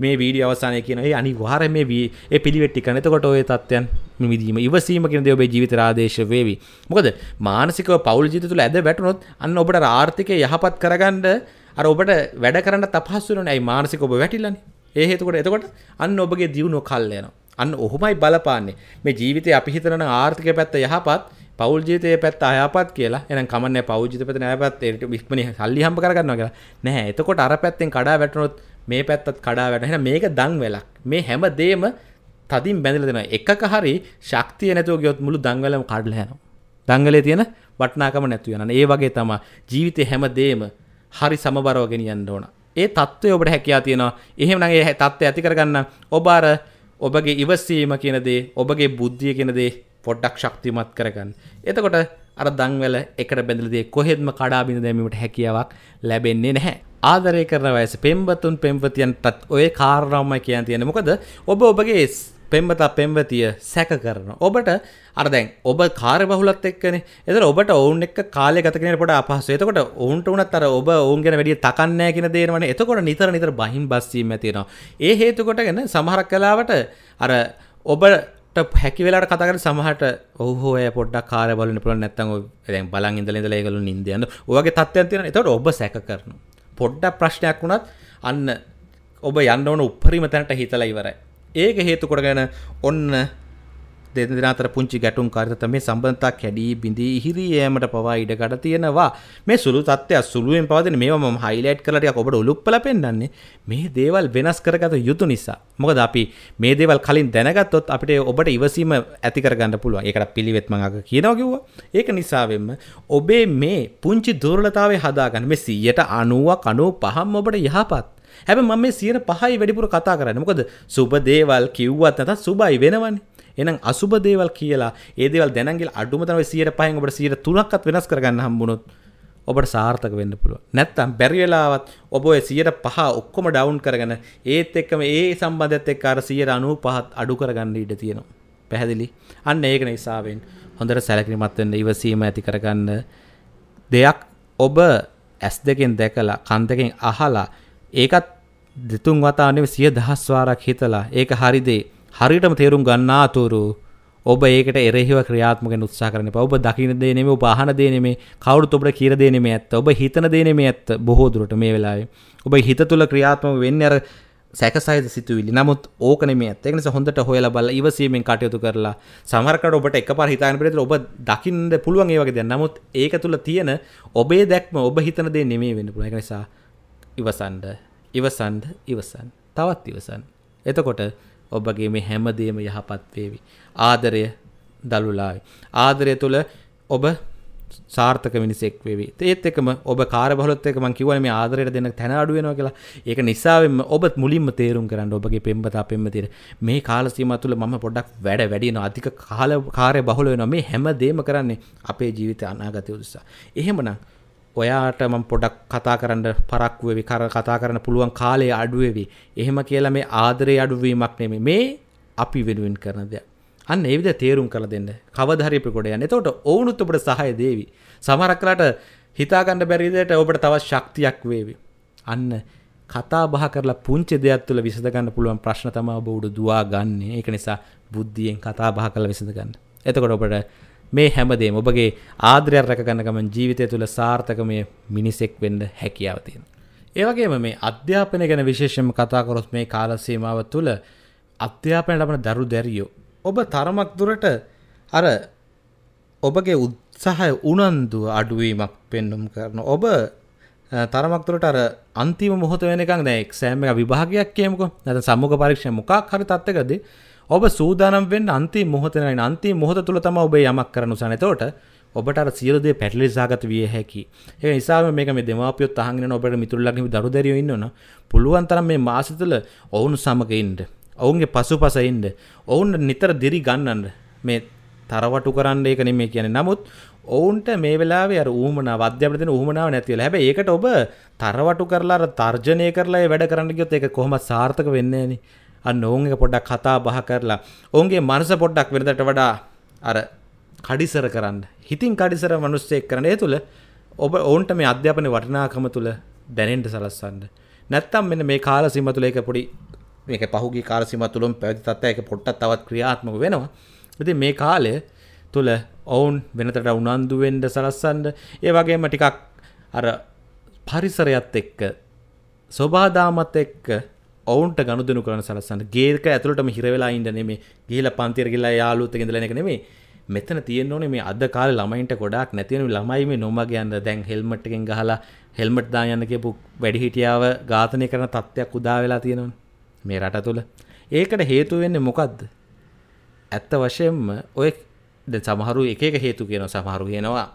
Speaker 1: මේ වීඩියෝ අවසානයේ කියන ඒ අනිවාර්යයෙන් මේ ඒ පිළිවෙත් ටික. එතකොට ඔය තත්ත්වයන් මිදීම ඉවසීම කියන දේ ඔබේ ජීවිත ආදේශ වේවි. මොකද මානසිකව පෞල් ජීවිත තුළ ඇද වැටුනොත් අන්න ඔබට ආර්ථිකය යහපත් කරගන්න අර ඔබට වැඩ කරන්න තපහසු වෙනවනේ. අයි මානසික ඔබ වැටිලානේ. ඒ හේතුවට එතකොට අන්න ඔබගේ දියුණුව කල් යනවා. අන්න ඔහොමයි බලපාන්නේ මේ ජීවිතය අපි හිතන ආර්ථික පැත්ත යහපත් පවල් ජීතය පැත් අයපත් කියලා එන කමන පෞජිත පත නෑපත් ඉක්මන සල්ලි හම්ප කරගන්න කියලා නෑ එතකොට අර පැත්තෙන් කඩා වැටනොත් මේ පැත්තත් කඩා වැටහෙන මේක දං වෙලක් මේ හැම දේම තදින් බැඳල දෙෙන එකක හරි ශක්තිය නැතුව ගයොත් මුළු දංවලම කඩල හැනවා දංගලේ තියෙන වටනාකම නැතු යන ඒ වගේ තම ජීවිතය හැම දේම හරි සමබරෝගෙනියන්න ඕන ඒ තත්ත්වය ඔබට හැකයා තියෙනවා එහෙමනගේ තත්ත්ව ඇති කරගන්න ඔබාර ඔබගේ ඉවසීම කියනදේ ඔබගේ බුද්ධිය කෙනදේ පොඩ්ඩක් ශක්තිමත් කරගන්න. එතකොට අර දංවල එකට බැඳලදේ කොහෙත්ම කඩාබිඳ දැමීමට හැකියාවක් ලැබෙන්නේ නැහැ. ආදරය කරන වයස පෙම්බතුන් පෙම්පතියන්ටත් ඔය කාරණාවම කියන් තියෙන මොකද ඔබ ඔබගේ පෙම්බතා පෙම්වතිය සැක කරන. ඔබට අරදැන් ඔබ කාර බහුලත් එක්කන එතර ඔබට ඔවුන් එක් කාල ගතකනට අපහස එතකොට ඔවුන්ට වනත් අර ඔබ ඔවුන්ගෙන වැඩිය තකන්න කියෙන දේවන එතකොට නිතර නිතර බහිම් බස්සීම තියෙනවා. ඒ හේතුකොට ගැන සමහරක් කලාවට අර ඔබ හැකිවෙලාට කතකට සමහට ඔහෝ පොඩ්ඩක් කාර බලන පුළ නැත්තන් දැන් බලන් ඉඳල ඉඳල ඒගලු නින්දයන්න ඔගේ තත්වයන් තියෙන එතට ඔබ සැක කරනු. පොඩ්ඩ ප්‍රශ්නයක් වුණත් අන්න ඔබ යන්න ඕන උපරිම තැනට හිතලා ඉවරයි. ඒක හේතුකොට ගැන ඔන්න දෙදනාතර පුංචි ගැටුම් කාරිත මේ සම්බන්ධතා කැඩී බිඳී ඉහිරියෑමට පවා ඉඩකඩ තියෙනවා මේ සුළු තත්ත්වය සුළුවෙන් පවතින මේවා මම හයිලයිට් කරලා ටිකක් ඔබට උලුප්පල පෙන්වන්නේ මේ දේවල් වෙනස් කරගත යුතු නිසා මොකද අපි මේ දේවල් කලින් දැනගත්තොත් අපිට ඔබට ඉවසීම ඇති කරගන්න පුළුවන් ඒකට පිළිවෙත් මම අග කියනවා කිව්වා ඒක නිසාවෙන්ම ඔබේ මේ පුංචි දුර්වලතාවය හදාගන්න මේ 190ක් 95ක් ඔබට යහපත් හැබ ම මේ සියන පහයි වැඩිපුර කතා කරන්න මොකද සුබ දේවල් කිව්වත් නැතත් සුබයි වෙනවන්නේ එනම් අසුබ දේවල් කියලා ඒදවල් දැනගේ අඩුමතම සියට පහන් ඔබට සියට තුනක්ත් වෙනස් කරගන්න හම්බුණොත් ඔබට සාර්ථක වෙන්න පුළුව නැත්තම් බැරිවෙලාවත් ඔබ සියට පහ ඔක්කොම ඩවුන් කරගන ඒත් එක්කම ඒ සම්බන්ධත් එක් අර සියට අනු පහත් අඩු කරගන්න ඉඩ තියෙනවා පැහැදිලි අන්න ඒක නිසාවෙන් හොඳට සැලකිරිමත්වෙන්න ඉවසීම ඇති කරගන්න දෙයක් ඔබ ඇස් දෙකෙන් දැකලා කන් දෙකෙන් අහලා ඒකත් දෙතුන් වතාවනෙම සිය දහස් වාරක් හිතලා ඒක හරිදේ හරියටම තේරුම් ගන්නා තුරු ඔබ ඒකට එරෙහිව ක්‍රියාත්මක වෙන්න උත්සාහ කරන්න එපා. ඔබ දකින්න දේ නෙමෙයි, ඔබ අහන දේ නෙමෙයි, කවුරුත් ඔබට කියන දේ නෙමෙයි ඇත්ත. ඔබ හිතන දේ නෙමෙයි ඇත්ත බොහෝ දුරට මේ වෙලාවේ. ඔබ හිත තුළ ක්‍රියාත්මක වෙන්නේ අර සැකසයිද සිතුවිලි. නමුත් ඕක නෙමෙයි ඇත්ත. ඒක නිසා හොඳට හොයලා බලලා ඉවසීමෙන් කටයුතු කරලා සමහරකට ඔබට එකපාර හිතාගෙන පිළිතුර ඔබ දකින්න පුළුවන් ඒ වගේ දේ. නමුත් ඒක තුළ තියෙන ඔබේ දැක්ම ඔබ හිතන දේ නෙමෙයි වෙන්න පුළුවන්. ඒක නිසා ඉවසන්ඩ ඉවසන්ඩ ඉවසන් තවත් ඉවසන්. එතකොට ඔබගේ මේ හැමදේම යහපත් වේවි. ආදරය දළුලායි. ආදරය තුළ ඔබ සාර්ථක මිනිසෙක් වේවි. ඒත් එකම ඔබ කාර්යබහුලත්ව එක මං කිව්වනේ මේ ආදරයට දෙන තැන අඩු වෙනවා කියලා. ඒක නිසාවෙන්ම ඔබ මුලින්ම තේරුම් ගන්න ඔබගේ පෙම්බතා පෙම්බතිර මේ කාල සීමාව තුළ මම පොඩ්ඩක් වැඩ වැඩි වෙනවා. අධික කාල කාර්යබහුල වෙනවා. මේ හැම දෙයක්ම කරන්නේ අපේ ජීවිත අනාගතය උදෙසා. එහෙමනම් ඔයාට මම පොඩක් කතා කරන්න පරක්ුවවි කර කතා කරන්න පුළුවන් කාලය අඩුවවි එහෙම කියලා මේ ආදරය අඩුවීමක් නෙමේ මේ අපි වෙනුවෙන් කරන දෙයක් අන්න ඒවිද තේරුම් කළ දෙන්න කවධරිපි කොඩ යන්න තොට ඕනුත් ඔබට සහය දේවි සමරක්ලාට හිතාගන්න බැරිදයට ඔබට තවත් ශක්තියක් වේවි අන්න කතා බහ කරලා පුංචි දෙයක් තුළ විසඳගන්න පුළුවන් ප්‍රශ්න තම ඔබ උඩු දවා ගන්න ඒක නිසා බුද්ධියෙන් කතා බහ කළ විසඳගන්න එතකොට ඔබට මේ හැමදේම ඔබගේ ආදරයක් රැකගන්න ගමන් ජීවිතය තුළ සාර්ථකමය මිනිසෙක් වෙන්න හැකියාව තියෙන. ඒ වගේම මේ අධ්‍යාපනය ගැන විශේෂම කතා කරොත් මේ කාල සීමාව තුළ අධ්‍යාපනය ලබන දරු දැරියෝ ඔබ තරමක් දුරට අර ඔබගේ උත්සාහය උනන්දුව අඩුවීමක් පෙන්නුම් කරන ඔබ තරමක්තුරට අර අන්තිම මොහොත වෙනකක් දැ එක්සෑම එක විභාගයක් කියමක නැත සම්මුඛ පරීක්ෂ මොකක් හරි තත්වකදී ඔබ සූදානම් වෙන්න අන්තිම මොහොතේ නැයි අන්තිම මොහොත තුල තමයි ඔබ යමක් කරන්න උසන්නේ. එතකොට ඔබට අර සියලු දේ පැටලිසාගත විය හැකි. ඒ නිසා මේක මේ දෙමාපියොත් අහගෙන ඉන්න ඔබට මිතුරුලගේ දරු දැරියෝ ඉන්නවනම් පුළුවන් තරම් මේ මාසෙ තුළ ඔවුන් සමග ඉන්න. ඔවුන්ගේ පසුපස ඉන්න. ඔවුන් නිතර දිරි ගන්නන්න. මේ තරවටු කරන්න ඒක නෙමෙයි කියන්නේ. නමුත් ඔවුන්ට මේ වෙලාවේ අර ඌමනාව අධ්‍යාපනයේ තියෙන ඌමනාව නැති වෙලා. හැබැයි ඒකට ඔබ තරවටු කරලා අර තර්ජනය කරලා ඒ වැඩ කරන්න ගියොත් ඒක කොහොමද සාර්ථක වෙන්නේ නැනේ. අන්න ඔවුන් එක පොඩ්ඩක් කතා බහ කරලා ඔවුන්ගේ මනස පොඩ්ඩක් වෙනදට වඩා අර කඩිසර කරන්න හිතින් කඩිසර මනුස්සයෙක් කරන ඒ තුළ ඔබ ඔවුන්ට මේ අධ්‍යාපන වටිනාකම තුළ දැනෙන්ට සලස්සන්න නැත්තම් මෙන්න මේ කාල සිම තුළ එක පොඩි මේක පහුගේ කාල සිම තුළුම් පැවති තත්ත එක පොට්ටත් තවත් ක්‍රියාත්මක වෙනවා ඇති මේ කාලය තුළ ඔවුන් වෙනතට උනන්දුවෙන්ඩ සලස්සන්ඩ ඒ වගේම ටිකක් අර පරිසරයත් එක්ක ස්වබාදාමත් එක්ක ඔවුන්ට ගනුදනු කරන සලසන්න ගේක ඇතුළටම හිරවෙලා ඉන්න නෙමේ ගිහිල පන්තිරගිලා යාලුත ගෙදලනක නෙමේ මෙතන තියෙන්න ඕනේ මේ අද කාල ළමයින්ට ගොඩක් නැතිවෙන ළමයි මේ නොමගේ යන්න දැන් හෙල්මට්ගෙන් ගහලා හෙල්මට් දා යන්න කියපු වැඩිහිටියාව ඝාතනය කරන තත්ත්වයක් උදා වෙලා තියෙනවා මේ රට තුළ ඒකට හේතු වෙන්නේ මොකද්ද ඇත්ත වශයෙන්ම ඔය සමහරු එක එක හේතු කියනවා සමහරු කියනවා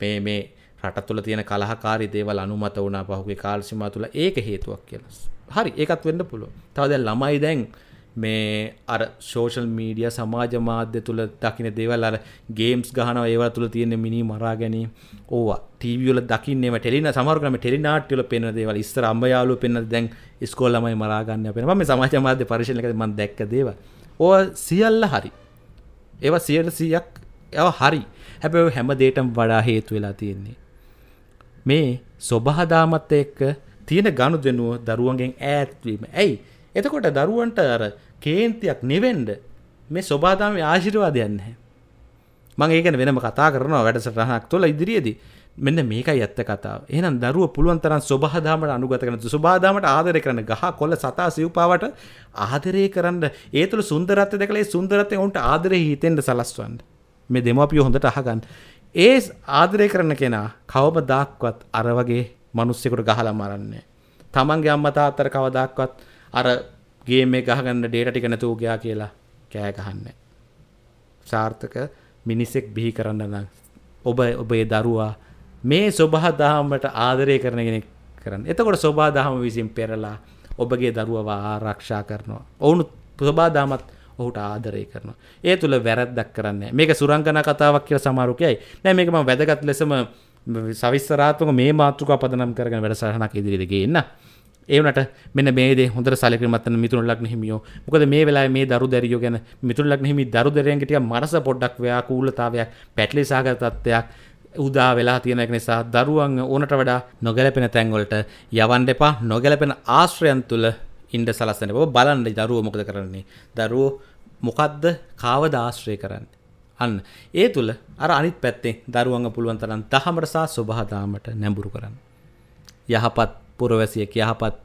Speaker 1: මේ මේ රට තුළ තියෙන කලහකාරී දේවල් අනුමත වුණා පහුගේ කාල්සිමා තුළ ඒක හේතුවක් කියලා. හරි ඒකත් වෙන්න පුළුවන්. තව දැන් ළමයි දැන් මේ අර සෝෂල් මීඩිය සමාජ මාධ්‍ය තුළ දකින දේවල් අර ගේම්ස් ගහනව ඒවල් තුළ තියෙන මිනි මරා ගැනීම ඕවා ටීවල දකින්නම ටෙලින සමරගම ටෙලිනාට්‍යල පෙන දේවල් ස්තර අම්ඹයාලු පෙන්න දැන් ස්කෝල්ලමයි මරාගන්න පෙන ම සමාජ මාධ්‍ය පරිශලක ම දැක්ක දේව ඕ සියල්ල හරි ඒව සියයට සියක් ඇව හරි හැබැ හැම දේටම් වඩා හේතු වෙලා තියෙන්නේ මේ සොබහදාමත් එක්ක තියෙන ගනුදෙනුව දරුවන්ගෙන් ඈත්වීම. ඇයි? එතකොට දරුවන්ට අර කේන්තියක් නිවෙන්න මේ සොබාදාමේ ආශිර්වාදයක් නැහැ. මම ඒක ගැන වෙනම කතා කරනවා වැඩසටහනක් තුළ ඉදිරියේදී. මෙන්න මේකයි ඇත්ත කතාව. එහෙනම් දරුවෝ පුළුවන් තරම් සබහාදාමට අනුගත කරන සබහාදාමට ආදරය කරන ගහ කොළ සතා සිව්පාවට ආදරය කරන්න ඒ තුළ සුන්දරත්වය දැකලා ඒ සුන්දරත්වය උන්ට ආදරේ හිතෙන්න සලස්වන්න. මේ දෙමාපියෝ හොඳට අහගන්න. ඒ ආදරය කරන කෙනා කවම දක්වත් අර වගේ මනුස්සෙකුට ගහලා මරන්නේ. තමන්ගේ අම්මා තාත්තට කවදාක්වත් අර ගේම් එක ගහගන්න ඩේටා ටික නැතුව ගියා කියලා කෑ ගහන්නේ. සාර්ථක මිනිසෙක් බිහි කරන්න නම් ඔබ ඔබේ දරුවා මේ සබහ දහමට ආදරය කරන කෙනෙක් කරන්න. එතකොට සබා දහම විසින් පෙරලා ඔබගේ දරුවවා ආරක්ෂා කරනවා. ඔවුනු සබා දහමත් ඔහුට ආදරය කරන. ඒ තුළ වැරද්දක් කරන්නේ මේක සුරංගන කතාවක් කියලා සමාරුකයයි නෑ මේකම වැදගත් ලෙසම සවිස්තරාත්මක මේ මාතෘක අපදනම් කරගෙන වැඩසටහනක් ඉදිරියට ගේන්න. ඒවනට මෙන්න මේ හොඳ සලකරමත්න මිතුරලක් හිමියෝ මොකද මේ වෙලා මේ දරු දැරියෝ ගැන මිතුරලක් හිමි දරු දරයන්ගටිය මරස පොඩ්ඩක් ව්‍යකූලතාවයක් පැටලිසාගතත්වයක් උදා වෙලා තියෙනක් නිසා දරුවන් ඕනට වඩා නොගැලපෙන තැන්වලට යවන්ඩ එපා නොගැලපෙන ආශ්‍රයන් තුළ ඉන්ඩ සලස්සන බව බලන්න දරුව මොකද කරන්නේ දරුවෝ මොකක්ද කාව දාශ්‍රය කරන්න අන්න ඒ තුළ අර අනිත් පැත්තේ දරුවන්ග පුළුවන් තරන් දහමටසා ස්වභාදාමට නැඹුරු කරන්න යහපත් පුරවැසියක යහපත්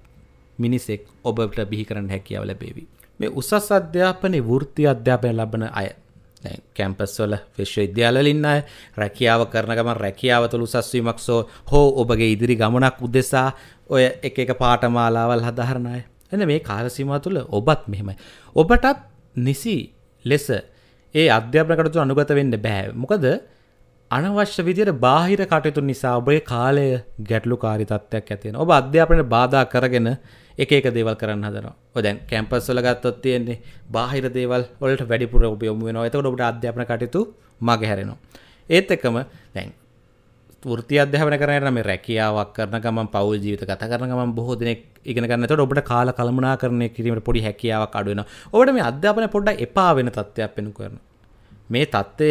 Speaker 1: මිනිසෙක් ඔබට බිහි කරන්න හැකියාව ලැබේවි මේ උසස් අධ්‍යාපනය වෘත්ති අධ්‍යාපනය ලබන අය කැම්පස්වල විශ්ව විද්‍යාලලින් අය රැකියාව කරනගම රැකියාව තුළ උසස්වීමක් සෝ හෝ ඔබගේ ඉදිරි ගමනක් උදෙසා ඔය එක එක පාටමාලාවල් හදාහරණය එන මේ කාලසිමා තුළ ඔබත් මෙහෙමයි. ඔබටත් නිසි ලෙස ඒ අධ්‍යාපනකටතු අනුගත වෙන්න බෑ. මොකද අනවශ්‍ය විදියට බාහිර කටයුතු නිසා ඔබේ කාලය ගැටලු කාරි තත්ත්වයක් ඇති වෙනවා. ඔබ අධ්‍යාපනයට බාධා කරගෙන එක එක දේවල් කරන්න හදනවා. ඔය දැන් කැම්පස් වල ගත්තොත් තියෙන්නේ බාහිර දේවල් වලට වැඩිපුර ඔබ යොමු වෙනවා. එතකොට ඔබට අධ්‍යාපන කටයුතු මගහැරෙනවා. ඒත් එක්කම දැන් ෘති අධ්‍යාපන කරනයට මේ රැකියාවක් කරන ගමන් පවල් ජීවිත කත කරන ගම බොහෝ දෙනෙක් ඉගෙනගන්නට ඔබට කාල කළමනා කරන කිරීමට පොඩි හැකියාවක් අඩුවෙන ඔබට මේ අධ්‍යාපන පොඩ්ඩ එපා වෙන තත්ත්වයක් පෙනු කරන මේ தত্ত্বය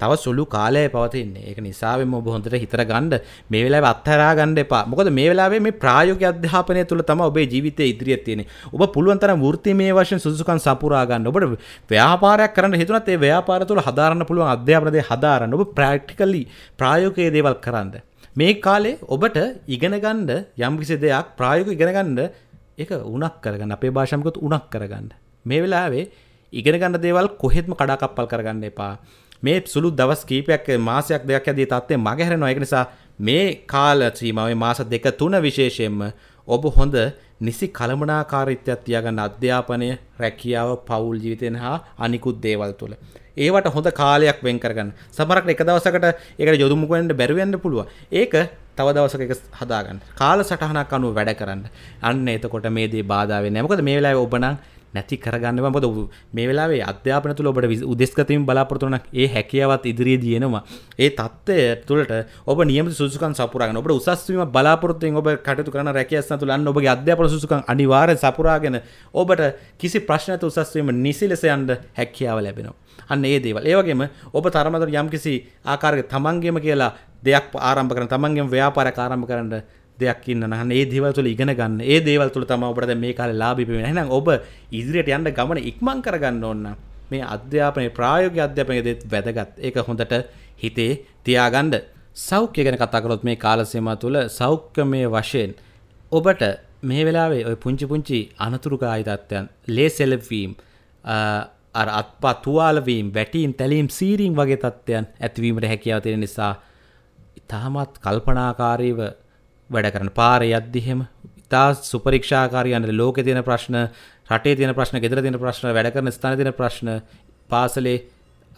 Speaker 1: තව සුළු කාලයක් පවතින්නේ. ඒක නිසාවෙම ඔබ හොඳට හිතර ගන්න මේ වෙලාවේ අත්හැරා ගන්න එපා. මොකද මේ වෙලාවේ මේ ප්‍රායෝගික අධ්‍යාපනය තුළ තමයි ඔබේ ජීවිතයේ ඉදිරියේ තියෙන්නේ. ඔබ පුළුවන් තරම් වෘත්තිමය වශයෙන් සුසුකම් සපුරා ගන්න. ඔබට ව්‍යාපාරයක් කරන්න හිතුණත් ඒ ව්‍යාපාර තුළ හදාරන්න පුළුවන් අධ්‍යාපන දේ හදාරන්න. ඔබ ප්‍රැක්ටිකලි ප්‍රායෝගික දේවල් කරන්න. මේ කාලේ ඔබට ඉගෙන ගන්න යම්කිසි දෙයක් ප්‍රායෝගිකව ඉගෙන ගන්න ඒක උණක් කරගන්න. අපේ භාෂාවකත් උණක් කරගන්න. මේ වෙලාවේ ඉගෙන ගන්න දේවල් කොහෙත්ම කඩාකප්පල් කරගන්න එපා මේ සුළු දවස් කීපයක් මාසයක් දෙයක් ඇදී තත්ත්වය මගහැරෙනවා ඒක නිසා මේ කාල සීමාවේ මාස දෙක තුන විශේෂයෙන්ම ඔබ හොඳ නිසි කළමනාකාරිත්‍යයක් තියාගන්න අධ්‍යාපනය රැකියාව පවුල් ජීවිතෙන් හා අනිකුත් දේවල් තුළ. ඒවට හොඳ කාලයක් වෙන් කරගන්න. සමහරක් එක දවසකට ඒකට යොදමු වෙන්න බැරි වෙන්න පුළුවන්. ඒක තව දවසක එක හදාගන්න. කාල සටහනක් අනුව වැඩ කරන්න. අන්න එතකොට මේ දේ බාධා වෙන්නේ නැහැ. මොකද මේ වෙලාවේ ඔබ නම් නැති කරගන්න මොද මේ වෙලාවේ අධ්‍යාපන තුළ ඔබට උදෙස්කතින් බලාපොරතුනක් ඒ හැකියාවත් ඉදිරියේ දයනවා ඒ තත්ත්වය තුළට ඔබ නියම සුසුකන් සපුරග ඔබ උසස්වීම බලාපොරත්තුෙන් ඔබ කටතු කරන රැකස් තුලන්න ඔබගේ අධ්‍යාපන සුසුකන් අනිවාර සපුරාගෙන ඔබට කිසි ප්‍රශ්නත උසස්වීම නිසිලෙසයන්ට හැකියාව ලැබෙනවා අන්න ඒ දේවල් ඒවගේම ඔබ තරමතර යම් කිසි ආකාරග තමන්ගේම කියලා දෙයක් ආරම්භ කරන තමන්ගේ ව්‍යාපාර ආරම්භ කරන්න දෙයක් ඉන්න නහන් ඒ දේවල් තුළ ඉගෙන ගන්න ඒ දේවල් තුළ තම ඔබට මේ කාල ලාබිපෙන හැනම් ඔබ ඉදිරියට යන්න ගමන ඉක්මං කරගන්න ඕන්න මේ අධ්‍යාපනය ප්‍රායෝග අධ්‍යාපනය දෙත් වැදගත් ඒක හොඳට හිතේ තියාගන්ඩ සෞඛ්‍ය ගැන කතාකරොත් මේ කාලසේම තුළ සෞඛ්‍යමය වශයෙන් ඔබට මේ වෙලාවේ ඔය පුංචි පුංචි අනතුරුකායි තත්ත්වයන් ලේ සෙලවීම් අර අත්පා තුවාලවීම් වැටීම් තැලීම් සීරීම් වගේ තත්ත්වයන් ඇතිවීමට හැකියාව තියෙන නිසා ඉතාමත් කල්පනාකාරීව වැඩ කරන පාරේ යද්දිහෙම ඉතා සුපරීක්ෂාකාරයන්ට ලෝකෙ තියෙන ප්‍රශ්න රටේ තියෙන ප්‍රශ්න ගෙදර තියෙන ප්‍රශ්න වැඩ කරන ස්ථාන තියෙන ප්‍රශ්න පාසලේ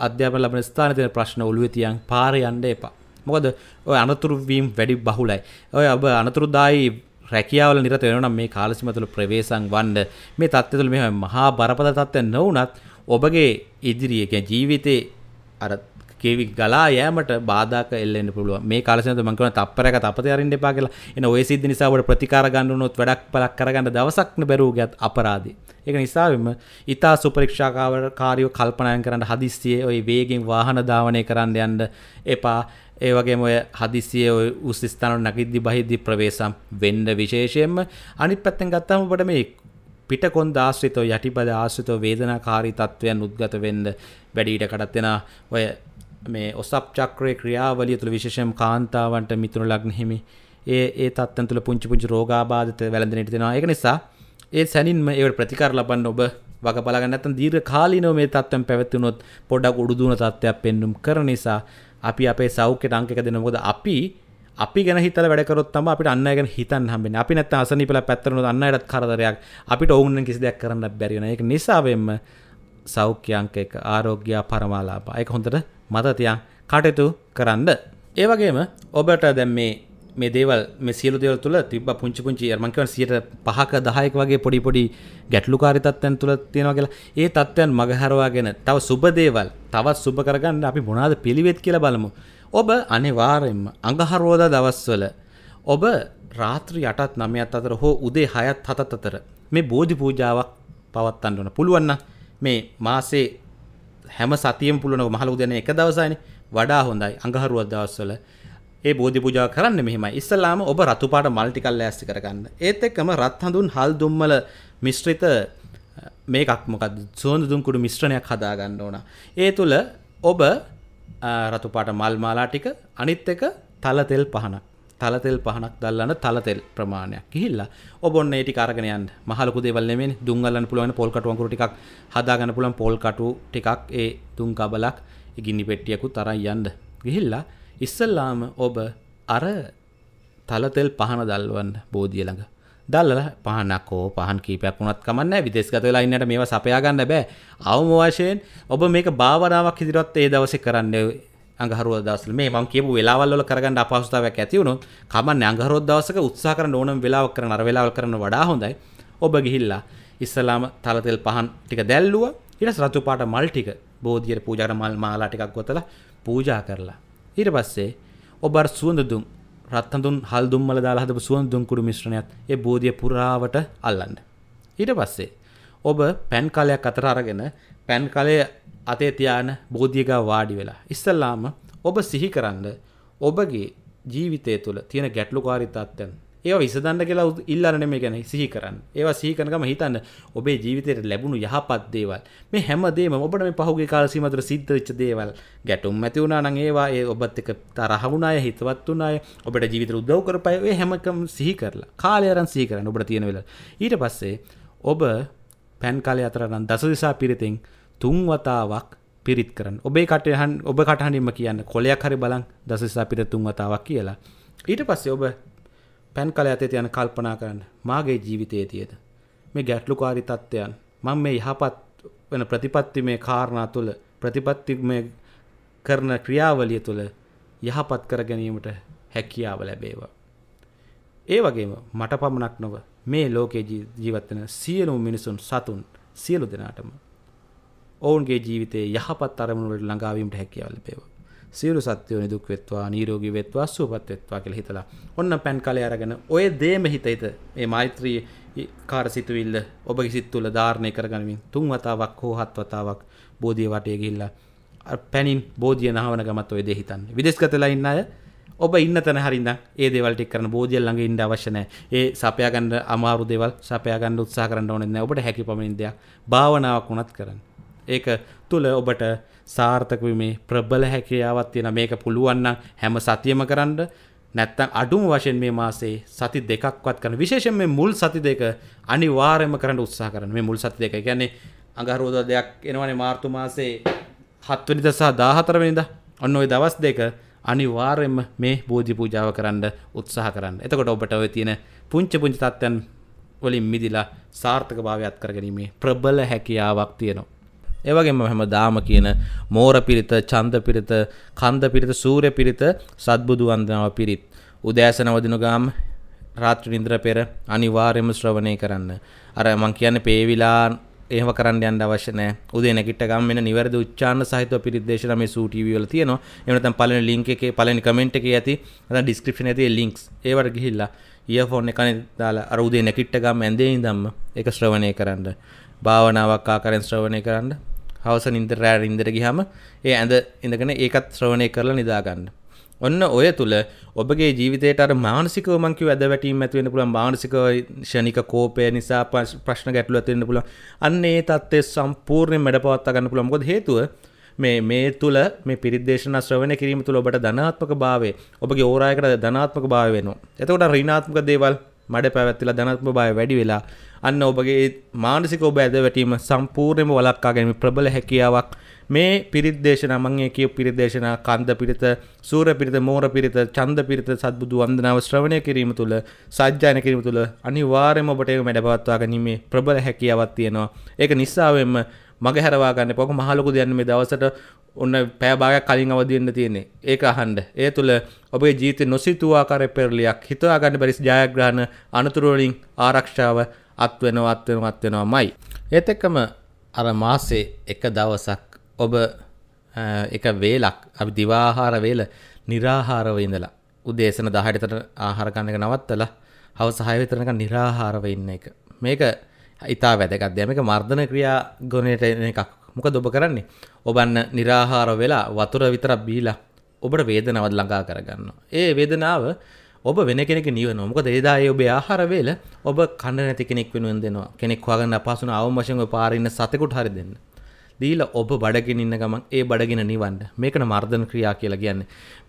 Speaker 1: අධ්‍යාපන ලබන ස්ථාන තියෙන ප්‍රශ්න ඔළුවේ තියන් පාරේ යන්න එපා මොකද ඔය අනතුරු වීම වැඩි බහුලයි ඔය ඔබ අනතුරුදායි රැකියාවල නිරත වෙනවා නම් මේ කාලසීම තුළ ප්‍රවේශම් වන්න මේ தත්ත්වය තුළ මේ මහා බරපතල தත්ත්වයක් නොවුනත් ඔබගේ ඉදිරියේ ජීවිතේ අර කෙවි ගලා යෑමට බාධක එල්ලෙන්න්න පුළුව මේ කාලසන මංකන තපරක තපතරෙන් එපා කියලා එන ඔය සිද්ධ නිසාවට ප්‍රතිකාර ගන්නනොත් වැඩක් පලක් කරගන්න දවසක්න බැරූගත් අපරාදි. ඒක නිසාවෙම ඉතා සුපරීක්ෂාකාවර කාරියෝ කල්පනයන් කරන්න හදිස්සියේ ඔය වේගෙන් වාහන ධාවනය කරන්න යන්න එපා ඒවගේ ඔය හදිසිය උස්ස්ථාන නකිද්දි බහිද්දි ප්‍රවේශම් වෙන්න විශේෂයෙන්ම අනි පැත්තෙන් ගත්තම ඔබට මේ පිටකොන් ආශ්‍රිතව යටිපද ආශ්‍රිතව වේදනාකාරී තත්ත්වයන් උද්ගත වෙන්න වැඩීට කටත්වෙන ඔය මේ ඔසප් චක්‍රය ක්‍රියාවලිය තුළ විශෂම් කාන්තාවන්ට මිතුරු ලක්නෙහිමි ඒ ඒ තත්තන් තුළ පුංචි පුංචි රෝගාබාධත වැලඳනට දෙෙනවා එක නිසා ඒ සැනින්ම ඒවට ප්‍රතිකාර ලබන්න ඔබ වග පලගන්න ඇතන් දීර් කාලිනෝ මේ තත්වම් පැවැත්වුණොත් පොඩක් උඩුදුන තත්ත්වයක් පෙන්නුම් කර නිසා අපි අපේ සෞඛ්‍යට අංකක දෙනකොද අපි අපි ගැන හිතල වැඩකරොත්තම අපිට අන්න ගැන හිතන් හම්බෙන අපි නැත්ත අසනිපල පැත්තරනු අන්නයටත් කරදරයක් අපිට ඔවුන්න කිසි දෙයක් කරන්න බැරිවන එක නිසාවෙන්ම සෞඛ්‍යංක එක ආරෝග්‍යයා පරමාලාපා එක හොඳට මතතියන් කටයුතු කරන්න. ඒවගේම ඔබට දැම් මේ මේ දේවල් සියල දෙවල් තුළ තිබ පුංචි පුංචි අර්මංකව සියට පහක දහයක වගේ පොඩිපොඩි ගැටලුකාරිතත්වයන් තුළ තියෙනවා කියලා ඒ තත්ත්වයන් මගහරවාගෙන තව සුබදේවල් තවත් සුබ කරගන්න අපි මොනාද පිළිවෙත් කියලා බලමු. ඔබ අනිවාරෙන්ම අඟහරෝධ දවස්වල ඔබ රාත්‍රී යටත් නමයත් අතර හෝ උදේ හයත් හතත් අතර මේ බෝධි පූජාවක් පවත්තන්න ඕන පුළුවන්න මේ මාසේ හැම සතියම පුළුවන් මහලු දෙන එක දවසයිනේ වඩා හොඳයි අඟහරුවක් දවස්වල ඒ බෝධි පූජා කරන්න මෙහෙමයි. ඉස්සලාම ඔබ රතු පාට මල් ටිකක් ලෑස්ති කරගන්න. ඒත් එක්කම රත් හඳුන් හල් දුම්මල මිශ්‍රිත මේකක් මොකද සුවඳ දුම් කුඩු මිශ්‍රණයක් හදා ගන්න ඕන. ඒ තුල ඔබ රතු පාට මල් මාලා ටික අනිත් එක තල තෙල් පහනක් තලතෙල් පහනක් දල්ලන්න තලතෙල් ප්‍රමාණයක් කිහිල්ලා ඔබොන්න ඒටි කාරගනයන් මහලකු දෙවල්ලෙම දුංගලන්න පුළුවන් පොල්කටුවන්කු ටික් හදාගන්න පුළන් පොල්කටු ටිකක් ඒ තුන්කබලක් ඉගිනි පෙට්ටියකු තරයි යන්ඩ ගිහිල්ලා ඉස්සල්ලාම ඔබ අර තලතෙල් පහන දල්වන්න බෝධියළඟ දල්ල පහනකෝ පහන් කීපයක් වුණත් කමන්න විදෙස්ගත වෙලා ඉන්නට මේවා සපයාගන්න බෑ අවම වශයෙන් ඔබ මේක භාවනාවක් ඉදිරියත් ඒ දවසේ කරන්න අඟහරුව දවසල මේ මම කියපු වෙලාවල් වල කරගන්න අපහසුතාවයක් ඇති වුණොත් කමන්නේ අඟහරුව දවසක උත්සාහ කරන ඕනම වෙලාවක් කරන අර වෙලාවල් කරන වඩා හොඳයි ඔබ ගිහිල්ලා ඉස්සලාම තල තෙල් පහන් ටික දැල්ලුවා ඊට රතු පාට මල් ටික බෝධියට පූජා කරන මල් මාලා ටිකක් ගොතලා පූජා කරලා ඊට පස්සේ ඔබ අර සුවඳ දුම් රත්තඳුන් හල් දුම් වල දාලා හදපු සුවඳ දුම් කුඩු මිශ්‍රණයත් ඒ බෝධිය පුරාවට අල්ලන්න ඊට පස්සේ ඔබ පැන් කාලයක් අතර අරගෙන පැන් කලය අතේ තියාන බෝධියගා වාඩි වෙලා ඉස්සල්ලාම ඔබ සිහි කරන්න ඔබගේ ජීවිතය තුළ තියෙන ගැටලුකාරිතාත්තයන් ඒ විසදන්න කියලා ඉල්ලරන මේ ගැන සිහි කරන්න ඒවා සීකනකම හිතන්න ඔබේ ජීවිතයට ලැබුණු යහපත් දේවල් මේ හැමදේම ඔබට මේ පහුගේ කාලසීමතර සිද්ධ වෙච්ච දේවල් ගැටුම් ඇති වුණා නම් ඒවා ඒ ඔබත් එක්ක තරහ වුණාය හිතවත් වුණාය ඔබට ජීවිතේ උදව් කරපය ඒ හැමකම සිහි කරලා කාලය අරන් සිහි කරන්න ඔබට තියෙන වෙලාව ඊට පස්සේ ඔබ පැන් කාලය අතර නම් දස දිසා පිරිතෙන් තුන් වතාවක් පිරිත් කරන්න ඔබේ කටයහන් ඔබ කටහනින්ම කියන්න කොලයක් හරි බලන් දසසා පිට තුන් වතාවක් කියලා ඊට පස්සේ ඔබ පැන් කල ඇතේ යන කල්පනා කරන්න මාගේ ජීවිතයේ තියද මේ ගැටලුකාරි තත්ත්වයන් මං මේ යහපත් වෙන ප්‍රතිපත්ති මේ කාරණා තුළ ප්‍රතිපත්ති මේ කරන ක්‍රියාවලිය තුළ යහපත් කර ගැනීමට හැකියාව ලැබේවා. ඒ වගේම මට පමණක් නොව මේ ලෝකේ ජීවත්වන සියලුම මිනිසුන් සතුන් සියලු දෙනාටම ඔවුන්ගේ ජීවිතයේ යහපත් අරමුණුවට ළඟාවීමට හැකියාව ලැබේවා. සියලු සත්වෝ නිදුක් වෙත්වා, නිරෝගී වෙත්වා, සුවපත් වෙත්වා කියලා හිතලා ඔන්න පෑන් කලේ අරගෙන ඔය දේම හිත හිත මේ මෛත්‍රී කාර්සිතුවිල්ල ඔබගේ සිත් තුළ ධාරණය කරගනිමින් තුන් වතාවක් හෝ හත් වතාවක් බෝධිය වටේ ගිහිල්ලා පැනින් බෝධිය නහවන ගමත් ඔය දේ හිතන්නේ. විදේශගතලා ඉන්න අය ඔබ ඉන්න තැන හරින්න ඒ දේවල්ටි කරන බෝධිය ළඟ ඉන්න අවශ්‍යනෑ ඒ සපයාගන්න අමාරු දෙවල් සපයාගන්න උත්සා කරන්න ඕනෙන්න ඔබට හැකි පමණින්දයක් භාවනාවක් වුණත් කරන්න ඒක තුළ ඔබට සාර්ථකවීමේ ප්‍රබල හැකියාවත් තියෙන මේක පුළුවන් නම් හැම සතියෙම කරන්න නැත්තම් අඩුම වශයෙන් මේ මාසේ සති දෙකක්වත් කරන විශේෂයෙන් මේ මුල් සති දෙක අනිවාර්යයෙන්ම කරන්න උත්සාහ කරන්න මේ මුල් සති දෙක. ඒ කියන්නේ අඟහරුවාදා දෙයක් එනවනේ මාර්තු මාසේ 7 වෙනිදා සහ 14 වෙනිදා ඔන්න ওই දවස් දෙක අනිවාර්යයෙන්ම මේ බෝධි පූජාව කරන්න උත්සාහ කරන්න. එතකොට ඔබට ওই තියෙන පුංචි පුංචි තත්ත්වයන් වලින් මිදිලා සාර්ථකභාවයක් කරගැනීමේ ප්‍රබල හැකියාවක් තියෙනවා. ඒවගේම හැම දාම කියන මෝර පිරිත චන්ද පිරිත කන්ද පිරිත සූරය පිරිත සත්බුදු වන්දනාව පිරිත් උදෑසනවදිනු ගාම් රාත්‍ර නිින්ද්‍ර පෙර අනිවාර්යම ශ්‍රවණය කරන්න අර මං කියන්න පේවිලා ඒම කරන්න යන්න අවශ්‍ය නැහැ. උදේ නැගිට ගම වෙන නිවැරදි උච්චාරණ සහිතව පිරිත් දේශනා මේ සූ ටීවී වල තියෙනවා. එහෙම නැත්නම් පළවෙනි ලින්ක් එකේ පළවෙනි කමෙන්ට් එකේ ඇති නැත්නම් ඩිස්ක්‍රිප්ෂන් එකේ ලින්ක්ස් ඒවට ගිහිල්ලා ඉයර්ෆෝන් එක කනේ දාලා අර උදේ නැගිට ගම ඇඳේ ඉඳන්ම ඒක ශ්‍රවණය කරන්න. භාවනාවක් ආකාරයෙන් ශ්‍රවණය කරන්න. හවස නින්ද රෑ ඉන්දර ගිහම ඒ ඇඳ ඉඳගෙන ඒකත් ශ්‍රවණය කරලා නිදාගන්න. ඔන්න ඔය තුළ ඔබගේ ජීවිතයට මානසික මංකව ඇද වැටීම ඇතිවෙන පුළන් මානසික ෂණික කෝපය නිසා ප්‍රශ්න ගැටලු ඇතිවෙන්න පුළන් අන්න ඒ තත්ත්ේ සම්පූර්ණය මැඩ පවත්තගන්න පුළන් ගොද හේතුව මේ මේ තුළ මේ පිරිදේශන ශ්‍රවණ කිරීම තුළ ඔබට ධනාත්මක භාවේ ඔබගේ ඕරායකට ධනාත්මක භාව වෙනවා. එතකොට රිනාත්මක දේවල් මඩ පැවැත්වෙලා ධනත්ම බය වැඩි වෙලා අන්න ඔබගේ මානසික ඔබ ඇද වැටීම සම්පූර්ණයම වලක්කා ගැනීම ප්‍රබල හැකියාවක් මේ පිරිද්දේශනා මං ඒ කියපු පිරිද්දේශනා කන්ද පිරිත සූර පිරිත මෝර පිරිත ඡන්ද පිරිත සත්බුදු වන්දනාව ශ්‍රවණය කිරීම තුළ සජ්ජායන කිරීම තුළ අනිවාර්යයෙන්ම ඔබට ඒක මැඩපවත්වා ගැනීමේ ප්‍රබල හැකියාවක් තියෙනවා ඒක නිසාවෙන්ම මග හැරවා ගන්න පොක මහලොකු දෙයන්න මේ දවසට ඔන්න පෑභාගයක් කලින් අවදින්න තියෙන්නේ ඒක අහන්ඩ ඒ තුළ ඔබේ ජීත නොසිතුවාකාර පෙරලියක් හිතවාගන්න බැරිස් ජයග්‍රහණ අනතුරුවලින් ආරක්ෂාව අත්වෙන අත්වෙන අත්වෙනවා මයි. ඒත් එක්කම අර මාසේ එක දවසක් ඔබ එක වේලක් අපි දිවාහාර වේල නිරාහාරව ඉඳලා උදේසන දහයටතට ආහාරගන්නක නවත්තලා හවස හයවිතරනක නිරාහාරව ඉන්න එක මේක ඉතා වැදගත්දයමක මර්ධන ක්‍රියා ගොනයට එකක් මොක දොබ කරන්නේ ඔබන්න නිරාහාර වෙලා වතුර විතර බීලා ඔබට වේදනවත් ලඟා කරගන්න. ඒ වේදනාව ඔබ වෙන කෙනෙක නිව නොමක දෙදාය ඔබ ආහාරවේල ඔබ කණඩ නැති කෙනෙක් වෙනුවෙන් දෙනවා කෙනෙක් වගන්න පසුන අවමශංව පාරන්න සතකුට හරි දෙන්න. දීල ඔබ බඩගෙන ඉන්න ගමන් ඒ බඩගෙන නිවන්න මේකන මර්ධන ක්‍රියා කියලා කියන්න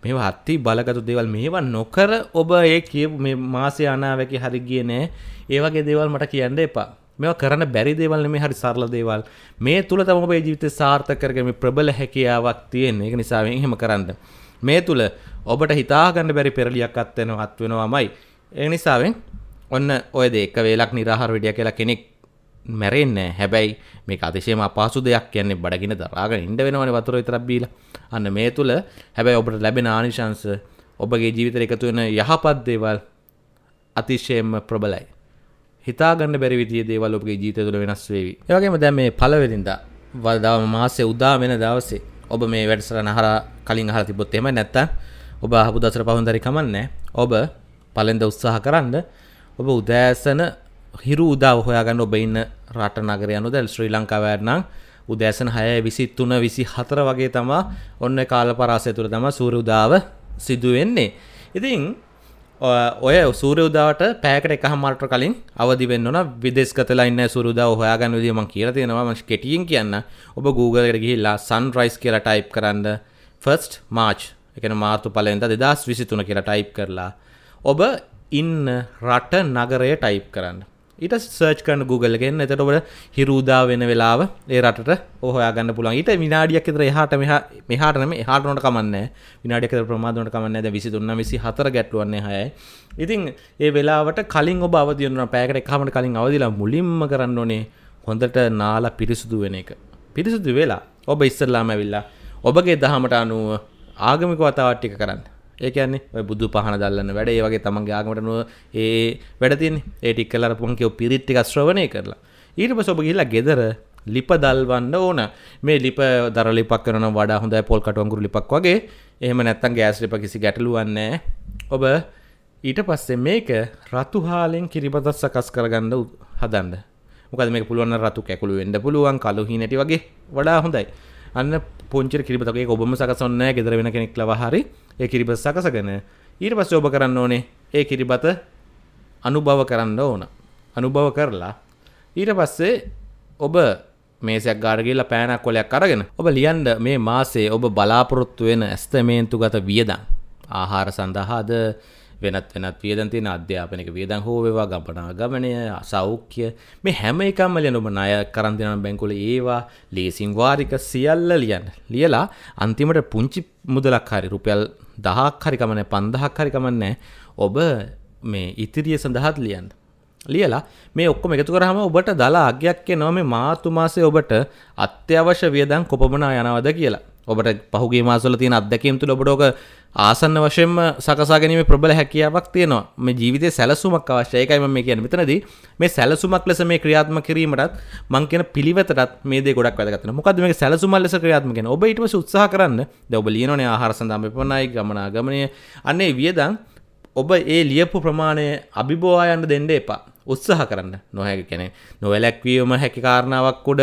Speaker 1: මේ හත්ති බලගතු දේවල් මේවා නොකර ඔබ ඒ කියපු මේ මාසය අනාවැකි හරි ගියනෑ ඒවගේ දේවල් මට කියන්න එපා මෙවා කරන්න බැරි දේවල් මේ හරි සරල දේවල් මේ තුළ තම ඔබේ ජීවිතය සාර්ථක කරගෙන මේ ප්‍රබල හැකියාවක් තියෙන ඒක නිසා මේ එහෙම කරන්න මේ තුළ ඔබට හිතා ගන්න බැරි පෙරලියක් අත් වෙනවා අත් වෙනවාමයි ඒ නිසාවෙන් ඔන්න ඔය දේ එක වේලක් निराහාර විඩිය කියලා කෙනෙක් මැරෙන්නේ හැබැයි මේ අතිශයම අපහසු දෙයක් කියන්නේ බඩගින දරාගෙන ඉන්න වෙනවනේ වතුර විතරක් බීලා අන්න මේ තුළ හැබැයි ඔබට ලැබෙන ආනිශංස ඔබගේ ජීවිතයට එකතු වෙන යහපත් දේවල් අතිශයම ප්‍රබලයි හිතාගන්න බැරි විදිය දේවල් ඔබගේ ජීවිතය තුළ වෙනස් වේවි. ඒ වගේම දැන් මේ පළවෙනිදා වදා මාසේ උදා වෙන දවසේ ඔබ මේ වැඩසටහන අහලා කලින් අහලා තිබ්බොත් එහෙම නැත්තම් ඔබ අහපු දසර පහුන්දරි කමන්නේ. ඔබ පළවෙනිදා උත්සාහ කරන්න ඔබ උදෑසන හිරු උදාව හොයාගන්න ඔබ ඉන්න රට නගරය අනුව දැන් ශ්‍රී ලංකාව නම් උදෑසන 6:23 24 වගේ තමයි ඔන්න කාලපරාසය තුළ තමයි සූර්ය උදාව සිදු වෙන්නේ. ඉතින් ඔය සූරයුදාවට පෑකට එක හමට කලින් අවදි වෙන්නන විදෙස්කතලා ඉන්න සුරුදා හොයාගන්න විදිම කියර තියෙනවා මං කෙටියෙන් කියන්න ඔබ Googleට ගිහිල්ලා සන් රයිස් කියලා ටයිප් කරන්න ෆස්ට් මාච් එකන මාර්තු පලෙන්ද දෙදස් විසිතුන කියලා ටයිප් කරලා ඔබ ඉන්න රට නගරය ටයිප් කරන්න ඊට සර්ච් කරන්න Google එකෙන් එතට ඔබට හිරුදා වෙන වෙලාව ඒ රටට ඔහොයා ගන්න පුළුවන් ඊට විනාඩියක් විතර එහාට මෙහා මෙහාට නෙමෙයි එහාට උනට කමන්නේ විනාඩියක් විතර ප්‍රමාද උනට කමන්නේ දැන් 23 24 ගැටුවන්නේ 6යි ඉතින් ඒ වෙලාවට කලින් ඔබ අවදි වෙනවා පැයකට එකකට කලින් අවදිලා මුලින්ම කරන්න ඕනේ හොඳට නාලා පිරිසුදු වෙන එක පිරිසුදු වෙලා ඔබ ඉස්සරලාම ඇවිල්ලා ඔබගේ දහමට අනුව ආගමික වතාවත් ටික කරන්න ඒකන්නේ බුදු පහන දල්ලන්න වැඩ ඒ වගේ තමන්ගේ ආගමට නුව ඒ වැඩතින් ඒටි කලර පුන්කව පිරිත්තික ශ්‍රවණය කරලා ඊට පසොබ ගිල්ලා ගෙදර ලිප දල්වන්න ඕන මේ ලිප දර ලිපක් කරන වඩා හොඳ පොල් කටුවන්ගුරු ලිපක් වගේ එහෙම නැත්තන් ගෑස් ලිප කිසි ගැටලුවන්නේ ඔබ ඊට පස්සේ මේක රතුහාලෙන් කිරිබතත් සකස් කරගන්න හදන්න මොකද මේ පුළුවන් රතු කැකුළු වෙන්න පුළුවන් කලු හිනටි වගේ වඩා හොඳයි අන්න පුංචි කිරිපතගේ ඔබම සකසන්න ගෙදර වෙන කෙනෙක් ලවහරි ඒ කිරිබ සකසගෙන ඊට පස්ස ඔබ කරන්න ඕනේ ඒ කිරිබත අනුභව කරන්න ඕන අනුභව කරලා ඊට පස්සේ ඔබ මේසයක් ගාඩගල්ලා පෑනක් කොලයක් අරගෙන ඔබ ලියන්ඩ මේ මාසේ ඔබ බලාපොරොත්තු වෙන ඇස්තමේන්තු ගත වියදන් ආහාර සඳහාද වෙනත් වෙනත් වියදන් තියෙන අධ්‍යාපනික වියදන් හෝ වේවා ගම්පනා ගමනය සෞඛ්‍ය මේ හැම එකම ලියන ඔබ ණය කරන් දෙනවා බැංකුවල ඒවා ලේසින් වාරික සියල්ල ලියන්න. ලියලා අන්තිමට පුංචි මුදලක් හරි රුපියල් 1000ක් හරි කමන්නේ 5000ක් හරි කමන්නේ ඔබ මේ ඉතිරිය සඳහාත් ලියන්න. ලියලා මේ ඔක්කොම එකතු කරාම ඔබට දලා අගයක් එනවා මේ මාතු මාසේ ඔබට අත්‍යවශ්‍ය වියදම් කොපමණ යනවද කියලා. ඔබට පහුගේ මාසල තියෙන අත්දැකීම් තුළ ඔබටෝක ආසන්න වශයෙන්ම සකසා ගැනීම ප්‍රබල හැකියාවක් තියෙනවා මේ ජීවිතය සැලසුමක් අවශ්‍ය ඒකයිම මේ කියන මෙතනදී මේ සැලසුමක් ලෙස මේ ක්‍රියාත්ම කිරීමටත් මං කියන පිළිවෙතටත් මේ දේ ගොඩක් වැදගත් වෙනවා මොකද්ද මේක සැලසුමක් ලෙස ක්‍රියාත්මක කරන ඔබ ඊට පස්සේ උත්සාහ කරන්න දැන් ඔබ ලියනෝනේ ආහාර සඳහා මෙපමණයි ගමනාගමනය අන්නේ වියදම් ඔබ ඒ ලියපු ප්‍රමාණය අභිබෝවා යන්න දෙන්න එපා උත්සාහ කරන්න නොහැකි කෙනෙක් නොවැළැක්වීම හැකි කාරණාවක් උඩ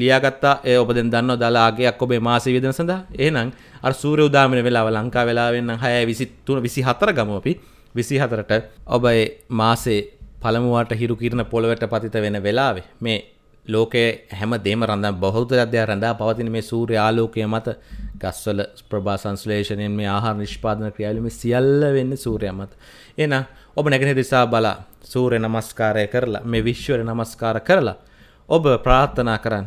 Speaker 1: ලියාගත්තා ඒ ඔබ දෙන් දන්න දලාගේයක් ඔබේ මාස විදන සඳහා ඒනම් අර සූර උදාමන වෙලාව ලංකා වෙලාවෙන්න්න හය විසිත්තුන විසි හතර ගමපි විසි හතරට ඔබයි මාසේ පළමුවාට හිරු කිරණ පොළවට පතිත වෙන වෙලාවේ මේ ලෝකයේ හැම දේම රඳම් බෞද්ධ අධ්‍යා රඳා පවතින මේ සූර්ය ආලෝකය මත ගස්වල ප්‍රභා සංස්ලේෂණයෙන් මේ ආහාර නිෂ්පාදන ක්‍රියාවලිම සියල්ල වෙන්නේ සූර්ය මත. එහෙනම් ඔබ නැගෙනහිර දිසා බලා සූර්ය නමස්කාරය කරලා මේ විශ්වර නමස්කාර කරලා ඔබ ප්‍රාර්ථනා කරන්න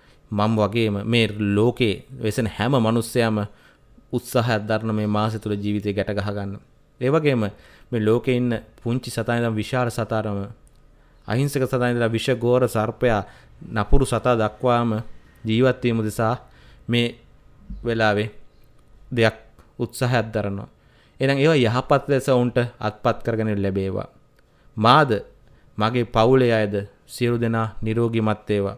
Speaker 1: මම් වගේම මේ ලෝකේ වෙසෙන හැම මනුස්සයම උත්සාහ අධර්න මේ මාස තුළ ජීවිතය ගැටගහගන්න. ඒවගේම මේ ලෝකෙ ඉන්න පුංචි සතායිදම් විශාර සතාරම අහිංසක සතායිදලා විශ ගෝර සර්පයා නපුරු සතා දක්වාම ජීවත්වීම දෙසා මේ වෙලාවේ දෙයක් උත්සාහයක් දරනවා. එනම් ඒවා යහපත් ලෙස ඔවුන්ට අත්පත් කරගෙන ලැබේවා. මාද මගේ පවුලේ අයද සියලු දෙනා නිරෝගිමත් වේවා.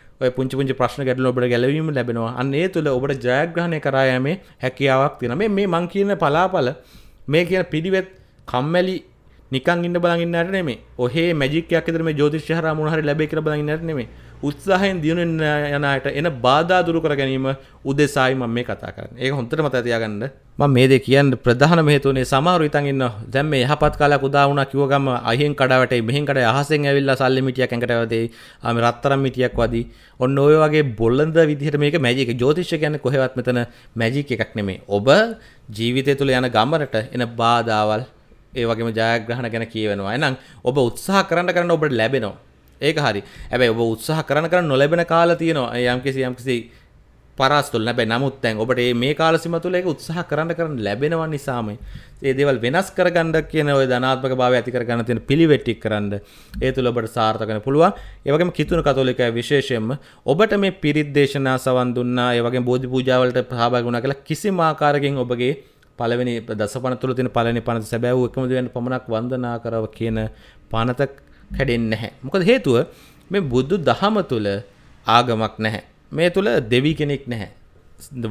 Speaker 1: පුංචි පුංචි ප්‍රශ්න ගැටල ඔබට ගැලවීම ලැබෙනවා අන්නේ තුළ ඔබට ජයග්‍රහණය කරායමේ හැකියාවක් තින මේ මං කියන පලාපල මේ කියන පිළිවෙත් කම්මැලි නිකන් ඉන්න බලන්නට නෙමේ ඔහේ මැජිකයක් විතර මේ ජෝතිෂ හරහා මොන හරි ලැබෙයි කියලා බලන්නට නෙමේ උත්සාහයෙන් දියුණු වෙන අයට එන බාධා දුරු කර ගැනීම උදෙසායි මම මේ කතා කරන්නේ. ඒක හොඳට මතක තියාගන්න. මම මේ දේ කියන්න ප්‍රධානම හේතුවනේ සමහරව ඉතින් ඉන්න දැන් මේ යහපත් කාලයක් උදා වුණා කිව්ව ගම අහින් කඩා වැටේ මෙහෙන් කඩේ අහසෙන් ඇවිල්ලා සල්ලි මිටියක් ඇඟට වැදේ. ආ මේ රත්තරන් මිටියක් වදී. ඔන්න ඔය වගේ බොළඳ විදිහට මේක මැජික්. ජ්‍යොතිෂය කියන්නේ කොහෙවත් මෙතන මැජික් එකක් නෙමෙයි. ඔබ ජීවිතය තුළ යන ගමනට එන බාධාවල් ඒවගේම ජයග්‍රහණ ගැන කියවෙනවා එනම් ඔබ උත්සාහ කරන්න කරන්න ඔබට ලැබෙනවා ඒක හරි ඇබැයි ඔබ උත්සාහ කරන කරන්න නොලැබෙන කාලා තියෙනවා යම් කිසි යම් කිසි පරාස්තුල නැබැ නමුත් දැන් ඔබට මේ කාලසිම තුළ ඒක උත්සාහ කරන්න කරන්න ලැබෙනවා නිසාම ඒ දේවල් වෙනස් කරගන්න කියන ඔය ධනාත්මක භාවය ඇති කරගන්න තියෙන පිළිවෙට්ටික් කරන්න ඒ තුළ ඔබට සාර්ථක වෙන්න පුළුවන් ඒ වගේම කිතුණු කතෝලිකය විශේෂයෙන්ම ඔබට මේ පිරිත් දේශනා සවන් දුන්නා ඒ වගේම බෝධි පූජාවලට සහභාගී වුණා කියලා කිසිම ආකාරකින් ඔබගේ පලවෙනි දස පනතුළ තින පලනි පනත සැබැව් එකමදවෙන් පමණක් වන්දනා කරව කියන පනත කැඩෙන් නැහැ. මොකද හේතුව මේ බුද්ධ දහම තුළ ආගමක් නැහැ. මේ තුළ දෙවී කෙනෙක් නැහැ.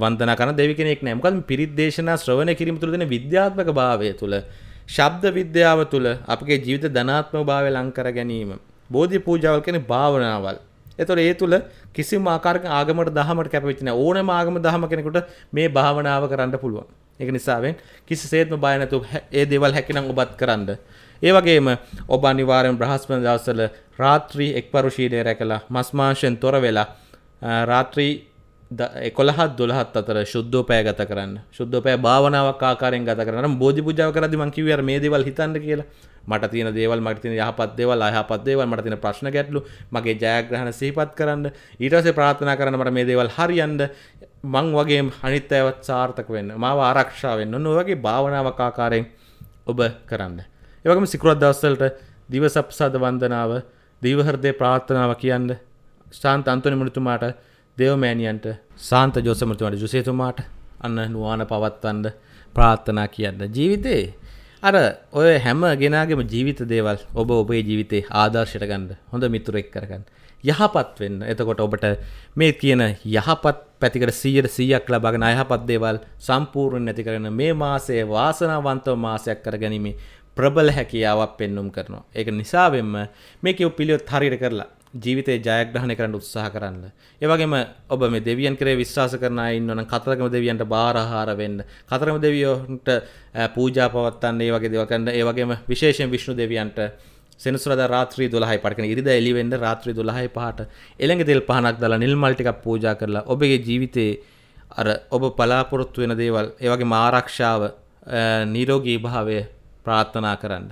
Speaker 1: වන්දන කන දෙවි කෙනෙක් නැහැ. මොකද පිරිත් දේශනා ශ්‍රවණය කිරීම තුළ දෙන විද්‍යාත්මක භාවය තුළ ශබ්ද විද්‍යාව තුළ අපගේ ජීවිත ධනාත්මක භාවය ලං කර ගැනීම. බෝධි පූජාවල් කියන්නේ භාවනාවල්. එතකොට ඒ තුළ කිසිම ආකාරයක ආගමකට දහමකට කැප වෙච්ච නැහැ. ඕනම ආගම දහම කෙනෙකුට මේ භාවනාව කරන්න පුළුවන්. එක නිසාවෙන් කිසි සේත්ම බයනැතු ඒ දෙවල් හැකිනම් ඔබත් කරන්න. ඒවගේම ඔබ අනිවාරයෙන් බ්‍රහස්පන දවසල රාත්‍රී එක් පරුෂීලය රැකලා මස්මාංශයෙන් තොර වෙලා රාත්‍රී එකොළහත් දොළහත් අතර ශුද්ධෝපය ගත කරන්න ශුද්ධපය භාවනාවක් ආකාරෙන් ගත කරන්න බෝධි පුජාව කරදි මං කිව්වර මේ දේවල් හිතන්න කියලා මට තියෙන දේවල් මට තියෙන යහපත් දේවල් අයහපත් දේවල් මට තියෙන ප්‍රශ්න ගැටලු මගේ ජයග්‍රහණ සිහිපත් කරන්න ඊට පස්සේ ප්‍රාර්ථනා කරන්න මට මේ දේවල් හරියන්න මං වගේ හනිත් ඇවත් සාර්ථක වෙන්න මාව ආරක්ෂාවෙන් ඔන්න වගේ භාවනාවකාකාරයෙන් ඔබ කරන්න. ඒවගේම සිකුරත් දවස්සලට දිවසප්සාද වන්දනාව දීවහරදය ප්‍රාර්ථනාව කියන්න ශාන්ත අන්තනි මුරතුමාට දෙවමෑණියන්ට සාන්ත ජෝසමතුමට ජුසේතුමාට අන්න නුවාන පවත්වන්ඩ ප්‍රාර්ථනා කියන්න ජීවිතේ අර ඔය හැම ගෙනගේම ජීවිත දේවල් ඔබ ඔබේ ජීවිතේ ආදර්ශයට ගන්න හොඳ මිතුරෙක් කරගන්න යහපත් වෙන්න එතකොට ඔබට මේ කියන යහපත් පැතිකට සීයට සීයක් ලබගෙන අයහපත් දේවල් සම්පූර්ණ නැති කරන මේ මාසයේ වාසනාවන්තව මාසයක් කරගැනීමේ ප්‍රබල හැකියාවක් පෙන්නුම් කරනවා. ඒක නිසාවෙන්ම මේ කියව පිළියොත් හරියට කරලා ජීවිතේ ජයග්‍රහණය කරන්න උත්සාහ කරන්න. ඒ වගේම ඔබ මේ දෙවියන් කෙරේ විශ්වාස කරන අය ඉන්නවනම් කතරගම දෙවියන්ට බාරහාර වෙන්න. කතරගම දෙවියන්ට පූජා පවත්වන්න, ඒ වගේ දේවල් කරන්න. ඒ වගේම විශේෂයෙන් විෂ්ණු දෙවියන්ට සෙනසුරද රාත්‍රී දොළහයි පටකන ඉරිද එලිවෙන්න රාත්‍රී දොළහයි පහට එළඟ දෙල් පහනක් දලා නිල්මල්ටිකක් පූජා කරලා ඔබගේ ජීවිතයේ අර ඔබ බලාපොරොත්තු වෙන දේවල් ඒවගේ මාරක්ෂාව නීරෝගී භාවය ප්‍රාර්ථනා කරන්න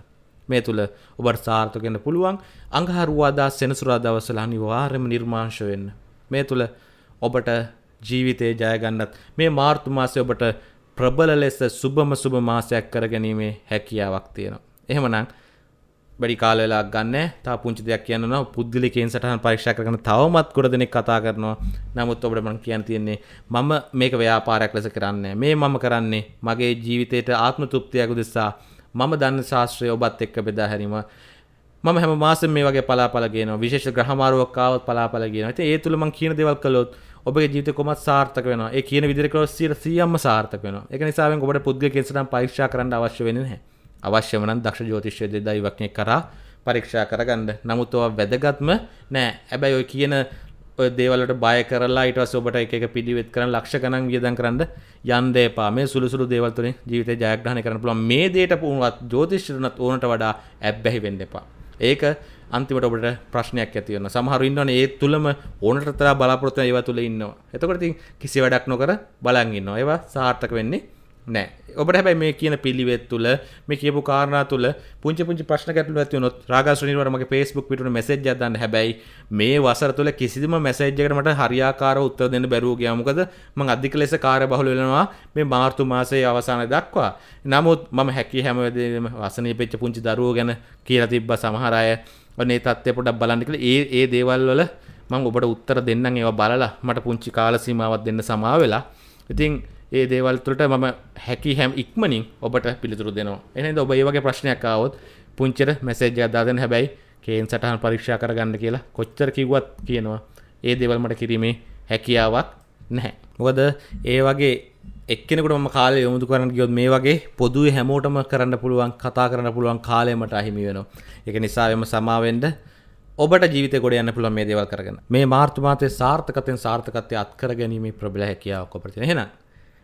Speaker 1: මේ තුළ ඔබට සාර්ථකෙන පුළුවන් අඟහරුවාදා සෙනසුරා දවසල අනිවාර්යම නිර්මාංශ වෙන්න මේ තුළ ඔබට ජීවිතේ ජයගන්නත් මේ මාර්තු මාසය ඔබට ප්‍රබල ලෙස සුබම සුබ මාසයක් කරගැනීමේ හැකියාවක් තියෙනවා එහෙමනම් බඩි කාලවෙලා ගන්න තා පුංචි දෙයක් කියන්න පුද්ගලිකෙන් සටහන් පරීක්ෂා කරන තවමත් ගොඩ දෙනෙක් කතා කරනවා නමුත් ඔබට මන් කියන්න තියෙන්නේ මම මේක ව්‍යාපාරයක් ලෙස කරන්නේ මේ මම කරන්නේ මගේ ජීවිතයට ආත්ම තෘප්තියක් උදෙසා මම දන්න ශාස්ත්‍රය ඔබත් එක්ක බෙදා හැරීම මම හැම මාසෙම මේ වගේ පලාපල ගේනවා විශේෂ ග්‍රහමාරුවක් ආවත් පලාපල ගේනවා ඉතින් ඒ තුල මං කියන දේවල් කළොත් ඔබගේ ජීවිත කොමත් සාර්ථක වෙනවා ඒ කියන විදිහට කළොත් 100ක්ම සාර්ථක වෙනවා ඒක නිසාවෙන් ඔබට පුද්ගලික ඉන්ස්ටාග්‍රෑම් පරීක්ෂා කරන්න අවශ්‍ය වෙන්නේ නැහැ අවශ්‍යමන දක්ෂ ජෝතිශ්‍ය දෙදයිවක්නය කරා පරීක්ෂා කරගන්න නමුත්ව වැදගත්ම නෑ ඇබැයි ඔය කියන දේවලට බය කරලා ඊට සොබට එක පිළිවෙත් කරන ලක්ෂ ගනන් වියදන් කරන්න යන්දේපා මේ සුළුසුළු දේවල්තුරින් ජීවිත ජයග්‍රහණ කරන පුළන් මේ දේට පුුණුවත් ජෝතිශ්‍රනත් ඕනට වඩා ඇබ්බැහි වෙන්න එපා ඒක අන්තිමට ඔබට ප්‍රශ්නයක් ඇතිවන්න සමහර ඉන්නවන ඒ තුළම ඕනටතර බලාපොරොත්ව ඒවා තුළ ඉන්නවා එතකොටතින් කිසි වැඩක් නොකර බලන්ගන්න ඒවා සාර්ථක වෙන්නේ නෑ ඔබට හැබැයි මේ කියන පිළිවෙත් තුළ මේ කියපු කාරණා තුළ පුංචි පුංචි ප්‍රශ්න ගැටලු ඇති වුණොත් රාගාශ්‍රී නිවර මගේ Facebook පිටුන මෙසේජ් එකක් දාන්න හැබැයි මේ වසර තුළ කිසිම මෙසේජ් එකකට මට හරියාකාරව උත්තර දෙන්න බැරුව ගියා මොකද මම අධික ලෙස කාර්යබහුල වෙනවා මේ මාර්තු මාසයේ අවසානය දක්වා නමුත් මම හැකි හැම වෙලේම වසනීපෙච්ච පුංචි දරුවෝ ගැන කියලා තිබ්බ සමහර අය ඔනේ තත්ත්වය පොඩක් බලන්න කියලා ඒ ඒ දේවල් වල මම ඔබට උත්තර දෙන්නම් ඒවා බලලා මට පුංචි කාල සීමාවක් දෙන්න සමා වෙලා ඉතින් ඒ දේවල්තුලට මම හැකි හැම් ඉක්මනින් ඔබට පිළිතුරු දෙනවා එන ඔබ ඒ වගේ ප්‍රශ්නයක් ආවොත් පුංචර මැසේජ් අදාදන හැබැයි කේන් සටහන් පරීක්ෂා කරගන්න කියලා කොච්චර කිව්වත් කියනවා ඒ දෙවල්මට කිරීමේ හැකියාවක් නැහැ මොකද ඒ වගේ එක්කෙනකට ම කාලය යොමුතු කරන්න ගියොත් මේ වගේ පොදු හැමෝටම කරන්න පුළුවන් කතා කරන්න පුළුවන් කාලයමට අහිමි වෙනවා එක නිසාම සමාවෙන්ඩ ඔබට ජීවිත ගොඩ යන්න පුළන් මේ දේවල් කරගන්න මේ මාර්තුමාතය සාර්ථකතෙන් සාර්ථකත්ය අත්කර ගැනීම ප්‍රබල හැකියාවක් කොපරතින හෙනවා